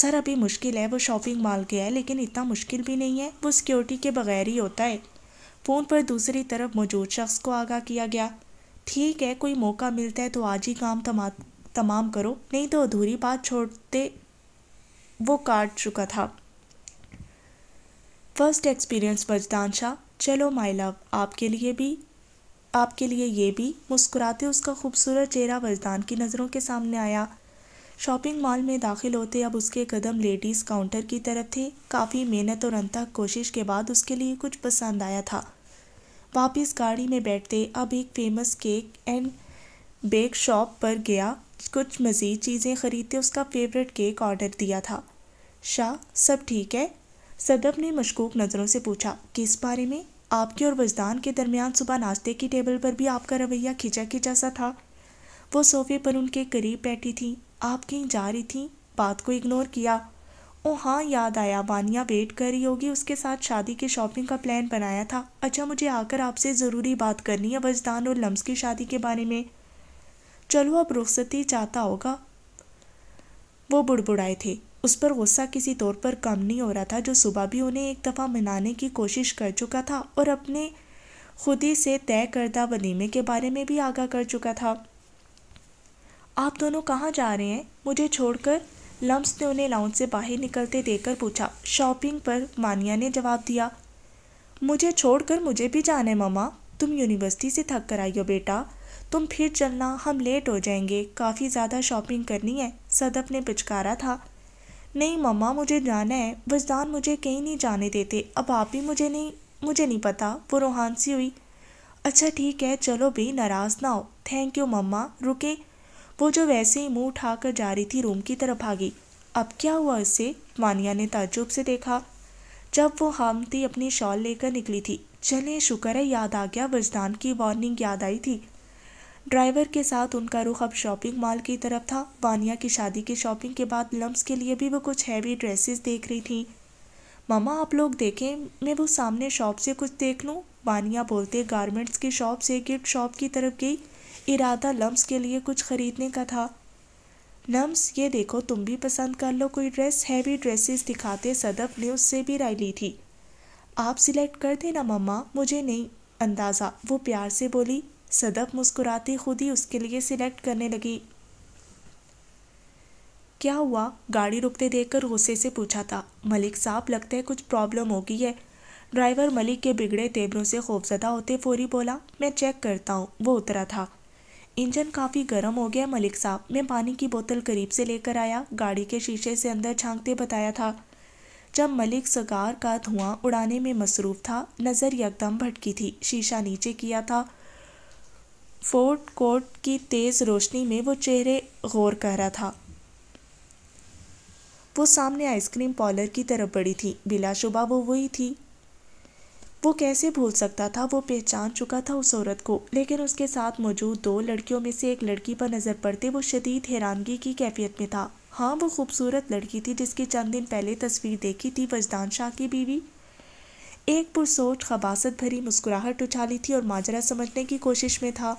A: सर अभी मुश्किल है वो शॉपिंग मॉल गया है लेकिन इतना मुश्किल भी नहीं है वो सिक्योरिटी के बगैर ही होता है फ़ोन पर दूसरी तरफ मौजूद शख्स को आगाह किया गया ठीक है कोई मौका मिलता है तो आज ही काम थमा तमाम करो नहीं तो अधूरी बात छोड़ते वो काट चुका था फर्स्ट एक्सपीरियंस वजदान शाह चलो माई लव आपके लिए भी आपके लिए ये भी मुस्कुराते उसका खूबसूरत चेहरा वजदान की नज़रों के सामने आया शॉपिंग मॉल में दाखिल होते अब उसके कदम लेडीज़ काउंटर की तरफ थे काफ़ी मेहनत और अंतक कोशिश के बाद उसके लिए कुछ पसंद आया था वापस गाड़ी में बैठते अब एक famous cake and bake shop पर गया कुछ मज़ीद चीज़ें ख़रीदते उसका फेवरेट केक ऑर्डर दिया था शाह सब ठीक है सदब ने मशकूक नज़रों से पूछा किस बारे में आपके और वजदान के दरमियान सुबह नाश्ते की टेबल पर भी आपका रवैया खिंचा खिंचा सा था वो सोफे पर उनके करीब बैठी थी आप कहीं जा रही थी बात को इग्नोर किया ओ हाँ याद आया वानिया वेट कर रही होगी उसके साथ शादी की शॉपिंग का प्लान बनाया था अच्छा मुझे आकर आपसे ज़रूरी बात करनी है वजदान और लम्स की शादी के बारे में चलो अब रुखसती चाहता होगा वो बुड़बुड़ाए थे उस पर गुस्सा किसी तौर पर कम नहीं हो रहा था जो सुबह भी उन्हें एक दफ़ा मनाने की कोशिश कर चुका था और अपने खुद ही से तय करदा वलीमे के बारे में भी आगाह कर चुका था आप दोनों कहाँ जा रहे हैं मुझे छोड़कर लम्स ने उन्हें लाउंज से बाहर निकलते देखकर पूछा शॉपिंग पर मानिया ने जवाब दिया मुझे छोड़कर मुझे भी जाना है ममा तुम यूनिवर्सिटी से थक कर आई हो बेटा तुम फिर चलना हम लेट हो जाएंगे काफ़ी ज़्यादा शॉपिंग करनी है सदप ने पिचकारा था नहीं मम्मा मुझे जाना है वजदान मुझे कहीं नहीं जाने देते अब आप ही मुझे नहीं मुझे नहीं पता वो रूहान सी हुई अच्छा ठीक है चलो भी नाराज़ ना हो थैंक यू मम्मा रुके वो जो वैसे ही मुंह उठाकर जा रही थी रूम की तरफ भागी अब क्या हुआ उससे मानिया ने ताजुब से देखा जब वो हामती अपनी शॉल लेकर निकली थी चले शुक्र है याद आ गया वजदान की वार्निंग याद आई थी ड्राइवर के साथ उनका रुख अब शॉपिंग मॉल की तरफ था वानिया की शादी की शॉपिंग के बाद लम्स के लिए भी वो कुछ हैवी ड्रेसेस देख रही थी ममा आप लोग देखें मैं वो सामने शॉप से कुछ देख लूँ वानिया बोलते गारमेंट्स की शॉप से गिफ्ट शॉप की तरफ गई इरादा लम्स के लिए कुछ ख़रीदने का था लम्स ये देखो तुम भी पसंद कर लो कोई ड्रेस हैवी ड्रेसेस दिखाते सदफ ने उससे भी राय ली थी आप सिलेक्ट कर देना मम्मा मुझे नहीं अंदाज़ा वो प्यार से बोली सदब मुस्कुराते खुद ही उसके लिए सिलेक्ट करने लगी क्या हुआ गाड़ी रुकते देखकर गुस्से से पूछा था मलिक साहब लगता है कुछ प्रॉब्लम हो गई है ड्राइवर मलिक के बिगड़े तेबरों से खौफजदा होते फौरी बोला मैं चेक करता हूँ वो उतरा था इंजन काफ़ी गर्म हो गया मलिक साहब मैं पानी की बोतल करीब से लेकर आया गाड़ी के शीशे से अंदर झांकते बताया था जब मलिक सगार का धुआं उड़ाने में मसरूफ था नज़र यकदम भटकी थी शीशा नीचे किया था फोर्ट कोर्ट की तेज़ रोशनी में वो चेहरे गौर कर रहा था वो सामने आइसक्रीम पार्लर की तरफ बड़ी थी बिलाशुबा वो वही थी वो कैसे भूल सकता था वो पहचान चुका था उस औरत को लेकिन उसके साथ मौजूद दो लड़कियों में से एक लड़की पर नज़र पड़ते वो शदीद हैरानगी की कैफियत में था हाँ वो खूबसूरत लड़की थी जिसकी चंद दिन पहले तस्वीर देखी थी वजदान शाह की बीवी एक पुरसोच खबासत भरी मुस्कुराहट उछाली थी और माजरा समझने की कोशिश में था